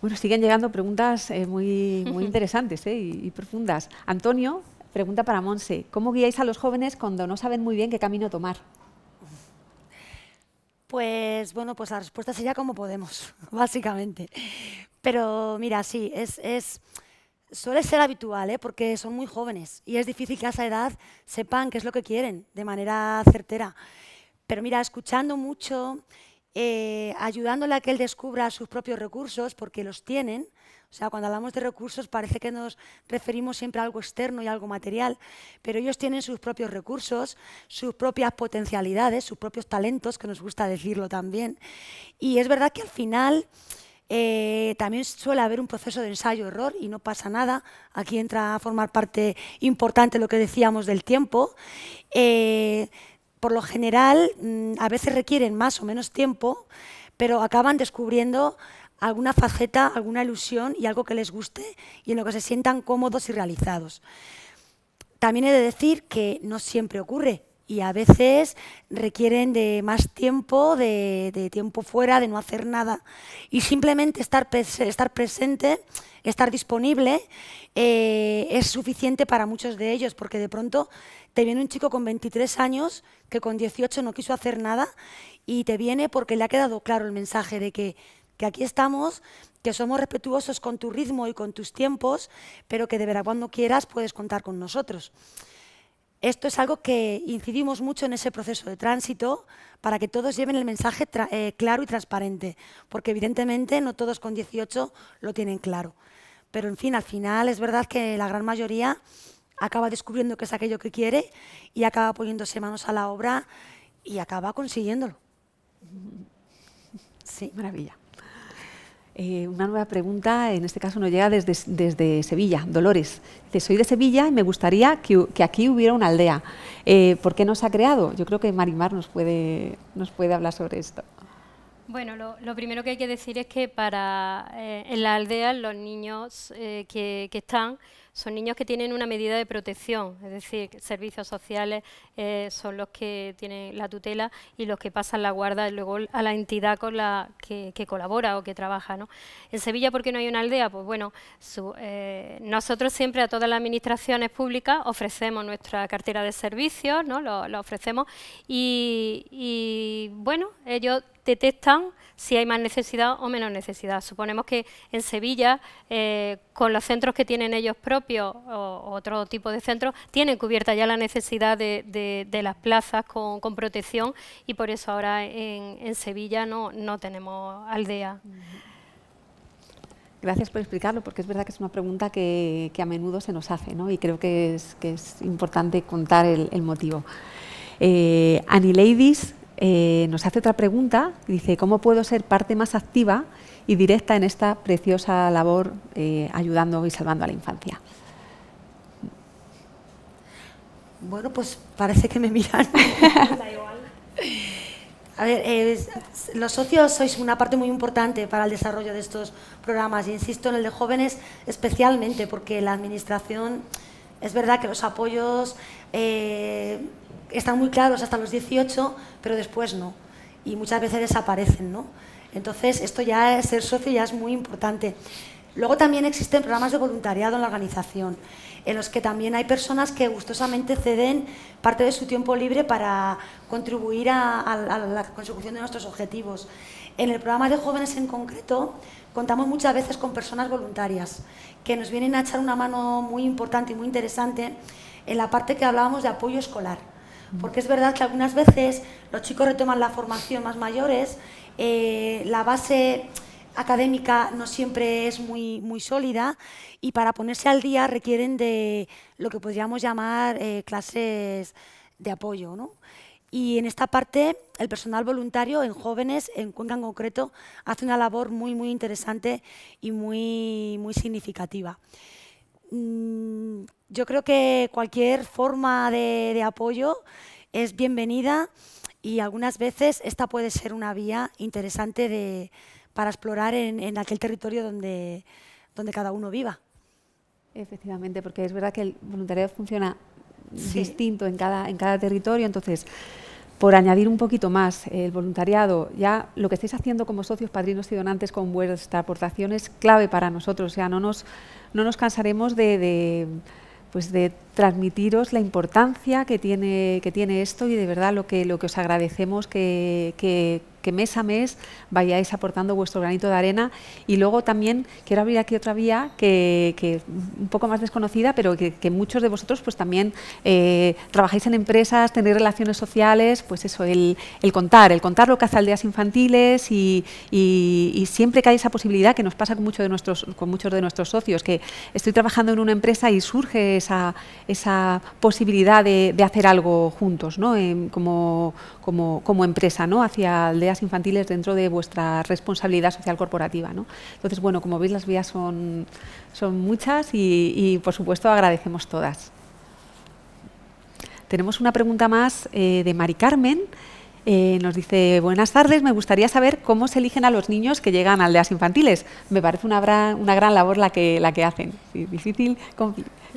Bueno, siguen llegando preguntas eh, muy, interesantes eh, y, profundas. Antonio, pregunta para Monse. ¿Cómo guiáis a los jóvenes cuando no saben muy bien qué camino tomar? Pues bueno, pues la respuesta sería como podemos, básicamente. Pero mira, sí, es, suele ser habitual, ¿eh? porque son muy jóvenes y es difícil que a esa edad sepan qué es lo que quieren de manera certera. Pero mira, escuchando mucho, eh, ayudándole a que él descubra sus propios recursos, porque los tienen. O sea, cuando hablamos de recursos parece que nos referimos siempre a algo externo y algo material, pero ellos tienen sus propios recursos, sus propias potencialidades, sus propios talentos, que nos gusta decirlo también. Y es verdad que al final... Eh, también suele haber un proceso de ensayo-error y no pasa nada. Aquí entra a formar parte importante lo que decíamos del tiempo. Eh, por lo general mm, a veces requieren más o menos tiempo, pero acaban descubriendo alguna faceta, alguna ilusión y algo que les guste y en lo que se sientan cómodos y realizados. También he de decir que no siempre ocurre y a veces requieren de más tiempo, de, tiempo fuera, de no hacer nada y simplemente estar, estar presente, estar disponible eh, es suficiente para muchos de ellos porque de pronto te viene un chico con 23 años que con 18 no quiso hacer nada y te viene porque le ha quedado claro el mensaje de que, que aquí estamos, que somos respetuosos con tu ritmo y con tus tiempos, pero que de verdad cuando quieras puedes contar con nosotros. Esto es algo que incidimos mucho en ese proceso de tránsito para que todos lleven el mensaje eh, claro y transparente, porque evidentemente no todos con 18 lo tienen claro. Pero en fin, al final es verdad que la gran mayoría acaba descubriendo que es aquello que quiere y acaba poniéndose manos a la obra y acaba consiguiéndolo. Sí, maravilla. Eh, una nueva pregunta, en este caso nos llega desde, Sevilla, Dolores. soy de Sevilla y me gustaría que, aquí hubiera una aldea. Eh, ¿Por qué no se ha creado? Yo creo que Marimar nos puede, nos puede hablar sobre esto. Bueno, lo, primero que hay que decir es que para, eh, en la aldea los niños que, que, están son niños que tienen una medida de protección, es decir, servicios sociales eh, son los que tienen la tutela y los que pasan la guarda luego a la entidad con la que, colabora o que trabaja. En Sevilla, ¿por qué no hay una aldea? Pues bueno, eh, nosotros siempre a todas las administraciones públicas ofrecemos nuestra cartera de servicios, ¿no? lo, ofrecemos y bueno, ellos detectan si hay más necesidad o menos necesidad. Suponemos que en Sevilla, eh, con los centros que tienen ellos propios o otro tipo de centros, tienen cubierta ya la necesidad de, las plazas con, protección y por eso ahora en, Sevilla no, tenemos aldea. Gracias por explicarlo, porque es verdad que es una pregunta que, a menudo se nos hace ¿no? y creo que es, importante contar el, motivo. Eh, Annie Ladies eh, nos hace otra pregunta, dice, ¿cómo puedo ser parte más activa y directa en esta preciosa labor eh, ayudando y salvando a la infancia? Bueno, pues parece que me miran. a ver, los socios sois una parte muy importante para el desarrollo de estos programas, y e insisto, en el de jóvenes especialmente, porque la Administración, es verdad que los apoyos eh, están muy claros hasta los 18, pero después no. Y muchas veces desaparecen, ¿no? Entonces, esto ya, es ser socio ya es muy importante. Luego también existen programas de voluntariado en la organización, en los que también hay personas que gustosamente ceden parte de su tiempo libre para contribuir a, la consecución de nuestros objetivos. En el programa de jóvenes en concreto, contamos muchas veces con personas voluntarias que nos vienen a echar una mano muy importante y muy interesante en la parte que hablábamos de apoyo escolar porque es verdad que algunas veces los chicos retoman la formación más mayores, eh, la base académica no siempre es muy, sólida y para ponerse al día requieren de lo que podríamos llamar eh, clases de apoyo. ¿no? Y en esta parte, el personal voluntario en jóvenes, en Cuenca en concreto, hace una labor muy, muy interesante y muy significativa. Mm, yo creo que cualquier forma de, apoyo es bienvenida y algunas veces esta puede ser una vía interesante de, para explorar en, aquel territorio donde, donde cada uno viva. Efectivamente, porque es verdad que el voluntariado funciona distinto en cada, en cada territorio, entonces por añadir un poquito más el voluntariado, ya lo que estáis haciendo como socios, padrinos y donantes con aportación es clave para nosotros, o sea, no nos no nos cansaremos de, de pues de transmitiros la importancia que tiene, que tiene esto y de verdad lo que, lo que os agradecemos que, que mes a mes vayáis aportando vuestro granito de arena. Y luego también quiero abrir aquí otra vía que, que un poco más desconocida, pero que, muchos de vosotros pues también eh, trabajáis en empresas, tenéis relaciones sociales, pues eso, el, contar, el contar lo que hace aldeas infantiles y, siempre que hay esa posibilidad, que nos pasa con, de nuestros, con muchos de nuestros socios, que estoy trabajando en una empresa y surge esa, esa posibilidad de, hacer algo juntos, ¿no? como, empresa, ¿no? hacia aldeas infantiles dentro de vuestra responsabilidad social corporativa. ¿no? Entonces, bueno, como veis, las vías son, son muchas y, por supuesto, agradecemos todas. Tenemos una pregunta más eh, de Mari Carmen. Eh, nos dice, buenas tardes, me gustaría saber cómo se eligen a los niños que llegan a aldeas infantiles. Me parece una, una gran labor la que, la que hacen. difícil,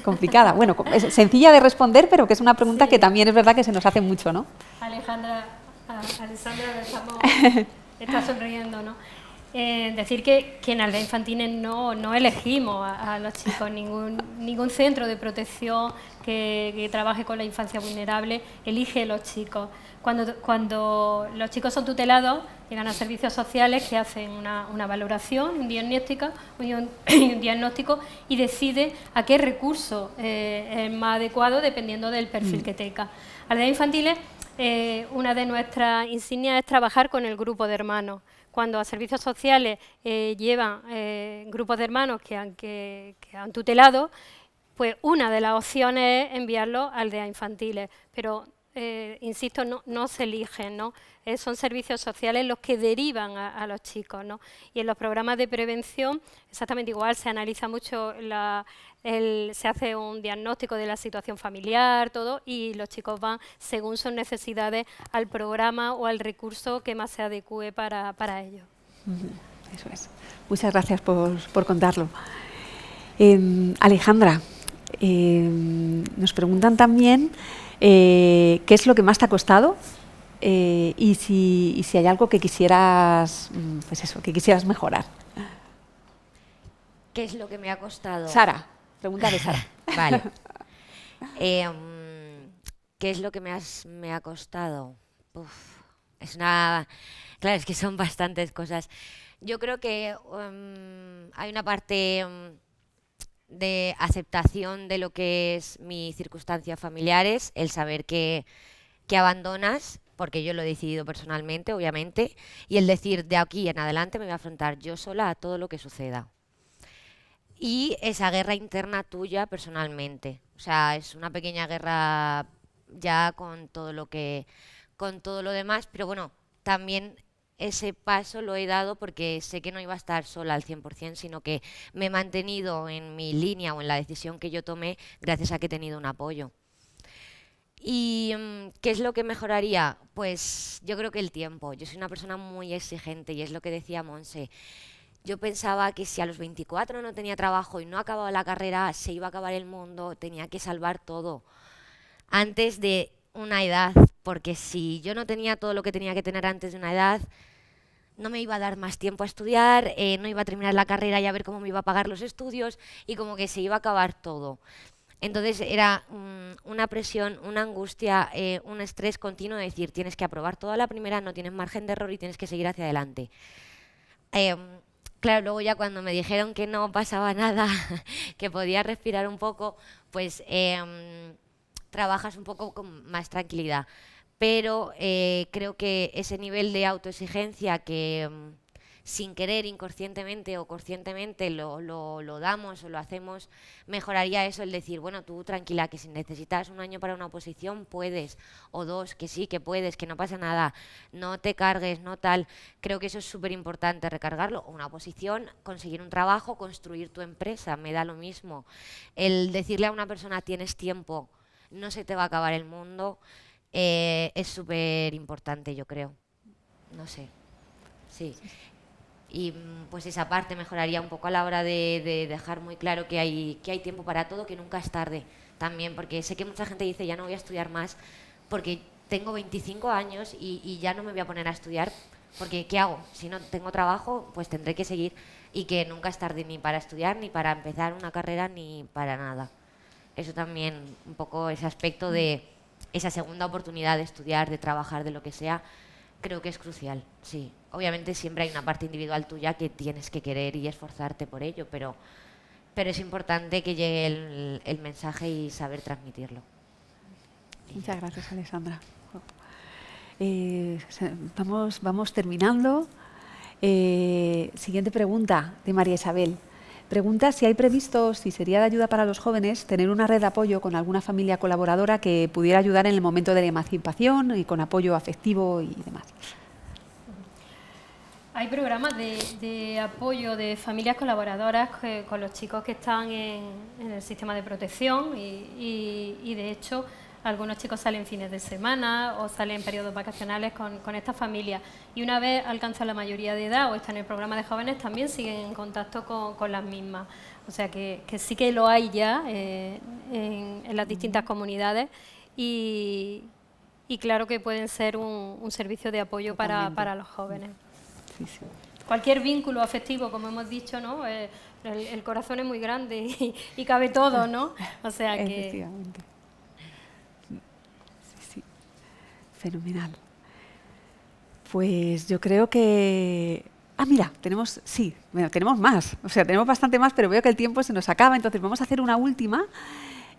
complicada. Bueno, es sencilla de responder, pero que es una pregunta que también es verdad que se nos hace mucho, ¿no? Alejandra, Alessandra, está sonriendo, ¿no? Eh, decir que, en aldeas infantiles no, elegimos a, los chicos, ningún, ningún centro de protección que, trabaje con la infancia vulnerable elige a los chicos. Cuando, cuando los chicos son tutelados, llegan a servicios sociales que hacen una, valoración, un diagnóstico, un, diagnóstico y decide a qué recurso eh, es más adecuado dependiendo del perfil mm. que tenga. Aldeas infantiles eh, una de nuestras insignias es trabajar con el grupo de hermanos. Cuando a servicios sociales eh, llevan eh, grupos de hermanos que han, que, han tutelado, pues una de las opciones es enviarlos a aldeas infantiles. Pero, insisto, no, se eligen, ¿no? son servicios sociales los que derivan a, a, los chicos, ¿no? Y en los programas de prevención, exactamente igual, se analiza mucho la, se hace un diagnóstico de la situación familiar, todo, y los chicos van según sus necesidades al programa o al recurso que más se adecue para, ello. ellos. Eso es. Muchas gracias por, contarlo. Em, Alejandra, em, nos preguntan también eh, qué es lo que más te ha costado eh, y, si, hay algo que quisieras, mm, pues eso, que quisieras mejorar. ¿Qué es lo que me ha costado? Sara. Pregunta de Sara. vale. Em, ¿Qué es lo que me, ha costado? es una... Claro, es que son bastantes cosas. Yo creo que em, hay una parte em, de aceptación de lo que es mi circunstancias familiares, el saber que, que abandonas, porque yo lo he decidido personalmente, obviamente, y el decir de aquí en adelante me voy a afrontar yo sola a todo lo que suceda y esa guerra interna tuya personalmente. O sea, es una pequeña guerra ya con todo lo que con todo lo demás, pero bueno, también ese paso lo he dado porque sé que no iba a estar sola al 100%, sino que me he mantenido en mi línea o en la decisión que yo tomé gracias a que he tenido un apoyo. ¿Y mm, qué es lo que mejoraría? Pues yo creo que el tiempo. Yo soy una persona muy exigente y es lo que decía Monse. Yo pensaba que si a los 24 no tenía trabajo y no acababa la carrera, se iba a acabar el mundo, tenía que salvar todo antes de una edad, porque si yo no tenía todo lo que tenía que tener antes de una edad, no me iba a dar más tiempo a estudiar, eh, no iba a terminar la carrera y a ver cómo me iba a pagar los estudios y como que se iba a acabar todo. Entonces era mm, una presión, una angustia, eh, un estrés continuo de decir, tienes que aprobar toda la primera, no tienes margen de error y tienes que seguir hacia adelante. Em, Claro, luego ya cuando me dijeron que no pasaba nada, que podía respirar un poco, pues em, trabajas un poco con más tranquilidad. Pero eh, creo que ese nivel de autoexigencia que em, sin querer, inconscientemente o conscientemente lo, lo, damos o lo hacemos, mejoraría eso el decir, bueno, tú tranquila, que si necesitas un año para una oposición, puedes, o dos, que sí, que puedes, que no pasa nada, no te cargues, no tal. Creo que eso es súper importante, recargarlo. Una oposición, conseguir un trabajo, construir tu empresa, me da lo mismo. El decirle a una persona, tienes tiempo, no se te va a acabar el mundo, eh, es súper importante, yo creo. No sé. Sí y mm, pues esa parte mejoraría un poco a la hora de, dejar muy claro que hay, que hay tiempo para todo, que nunca es tarde también, porque sé que mucha gente dice ya no voy a estudiar más porque tengo 25 años y, y ya no me voy a poner a estudiar porque ¿qué hago? Si no tengo trabajo, pues tendré que seguir y que nunca es tarde ni para estudiar, ni para empezar una carrera, ni para nada. Eso también, un poco ese aspecto de esa segunda oportunidad de estudiar, de trabajar, de lo que sea, Creo que es crucial, sí. Obviamente siempre hay una parte individual tuya que tienes que querer y esforzarte por ello, pero, pero es importante que llegue el, mensaje y saber transmitirlo. Muchas gracias, Alessandra. Eh, vamos, vamos terminando. Eh, siguiente pregunta de María Isabel. Pregunta si hay previsto, si sería de ayuda para los jóvenes, tener una red de apoyo con alguna familia colaboradora que pudiera ayudar en el momento de la emancipación y con apoyo afectivo y demás. Hay programas de, apoyo de familias colaboradoras con los chicos que están en, el sistema de protección y de hecho algunos chicos salen fines de semana o salen periodos vacacionales con, con estas familias. Y una vez alcanzan la mayoría de edad o están en el programa de jóvenes, también siguen en contacto con, con las mismas. O sea que, sí que lo hay ya eh, en, las distintas comunidades y, y, claro que pueden ser un, servicio de apoyo para, los jóvenes. Cualquier vínculo afectivo, como hemos dicho, ¿no? Eh, el, corazón es muy grande y, cabe todo, ¿no? O sea que... Efectivamente. Fenomenal. Pues yo creo que... Ah, mira, tenemos, sí, bueno, tenemos más, o sea, tenemos bastante más, pero veo que el tiempo se nos acaba, entonces vamos a hacer una última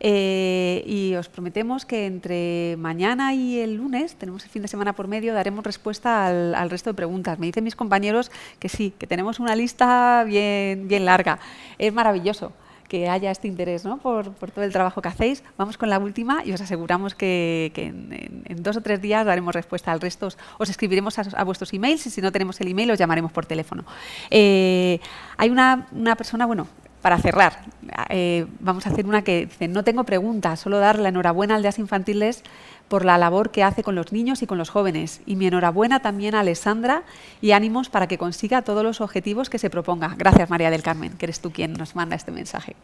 eh, y os prometemos que entre mañana y el lunes, tenemos el fin de semana por medio, daremos respuesta al, resto de preguntas. Me dicen mis compañeros que sí, que tenemos una lista bien, bien larga. Es maravilloso que haya este interés por, todo el trabajo que hacéis. Vamos con la última y os aseguramos que, en, dos o tres días daremos respuesta al resto. Os, escribiremos a, vuestros emails y si no tenemos el email os llamaremos por teléfono. Eh, hay una, persona, bueno, para cerrar, eh, vamos a hacer una que dice, no tengo preguntas, solo dar la enhorabuena al Días Infantiles por la labor que hace con los niños y con los jóvenes. Y mi enhorabuena también a Alessandra y ánimos para que consiga todos los objetivos que se proponga. Gracias, María del Carmen, que eres tú quien nos manda este mensaje.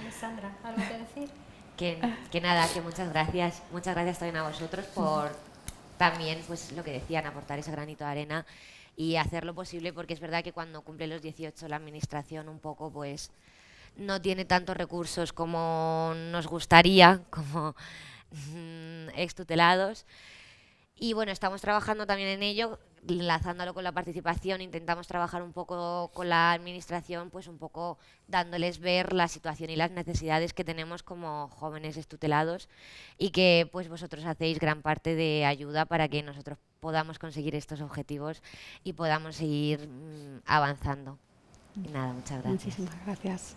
Alessandra, ¿algo que decir? Que, nada, que muchas gracias. Muchas gracias también a vosotros por también, pues lo que decían, aportar ese granito de arena y hacer lo posible, porque es verdad que cuando cumple los 18 la administración un poco, pues no tiene tantos recursos como nos gustaría, como extutelados. Y bueno, estamos trabajando también en ello, enlazándolo con la participación, intentamos trabajar un poco con la administración, pues un poco dándoles ver la situación y las necesidades que tenemos como jóvenes estutelados y que pues vosotros hacéis gran parte de ayuda para que nosotros podamos conseguir estos objetivos y podamos seguir mm, avanzando. nada, muchas gracias. Muchísimas gracias.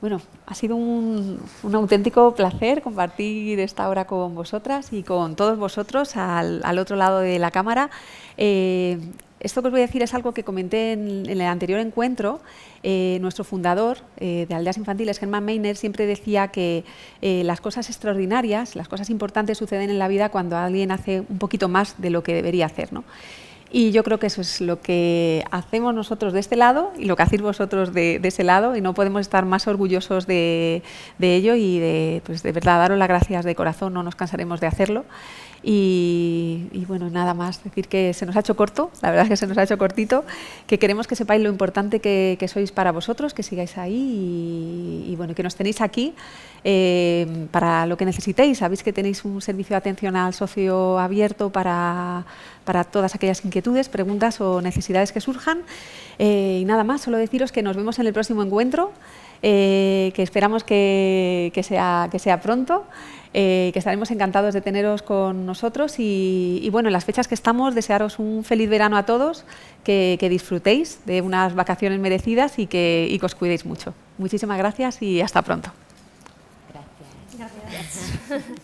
Bueno, ha sido un, auténtico placer compartir esta hora con vosotras y con todos vosotros al, otro lado de la cámara. Eh, esto que os voy a decir es algo que comenté en, el anterior encuentro. Eh, nuestro fundador eh, de Aldeas Infantiles, Germán Meiner, siempre decía que las cosas extraordinarias, las cosas importantes suceden en la vida cuando alguien hace un poquito más de lo que debería hacer. ¿no? Y yo creo que eso es lo que hacemos nosotros de este lado y lo que hacéis vosotros de, ese lado y no podemos estar más orgullosos de, de ello y de, pues de verdad daros las gracias de corazón, no nos cansaremos de hacerlo. Y, bueno, nada más, decir que se nos ha hecho corto, la verdad es que se nos ha hecho cortito, que queremos que sepáis lo importante que, sois para vosotros, que sigáis ahí y, bueno, que nos tenéis aquí eh, para lo que necesitéis. Sabéis que tenéis un servicio de atención al socio abierto para, para todas aquellas inquietudes, preguntas o necesidades que surjan. Eh, y nada más, solo deciros que nos vemos en el próximo encuentro, eh, que esperamos que, que, sea, que sea pronto. Eh, que estaremos encantados de teneros con nosotros y, bueno, en las fechas que estamos, desearos un feliz verano a todos, que, disfrutéis de unas vacaciones merecidas y que, y os cuidéis mucho. Muchísimas gracias y hasta pronto. gracias.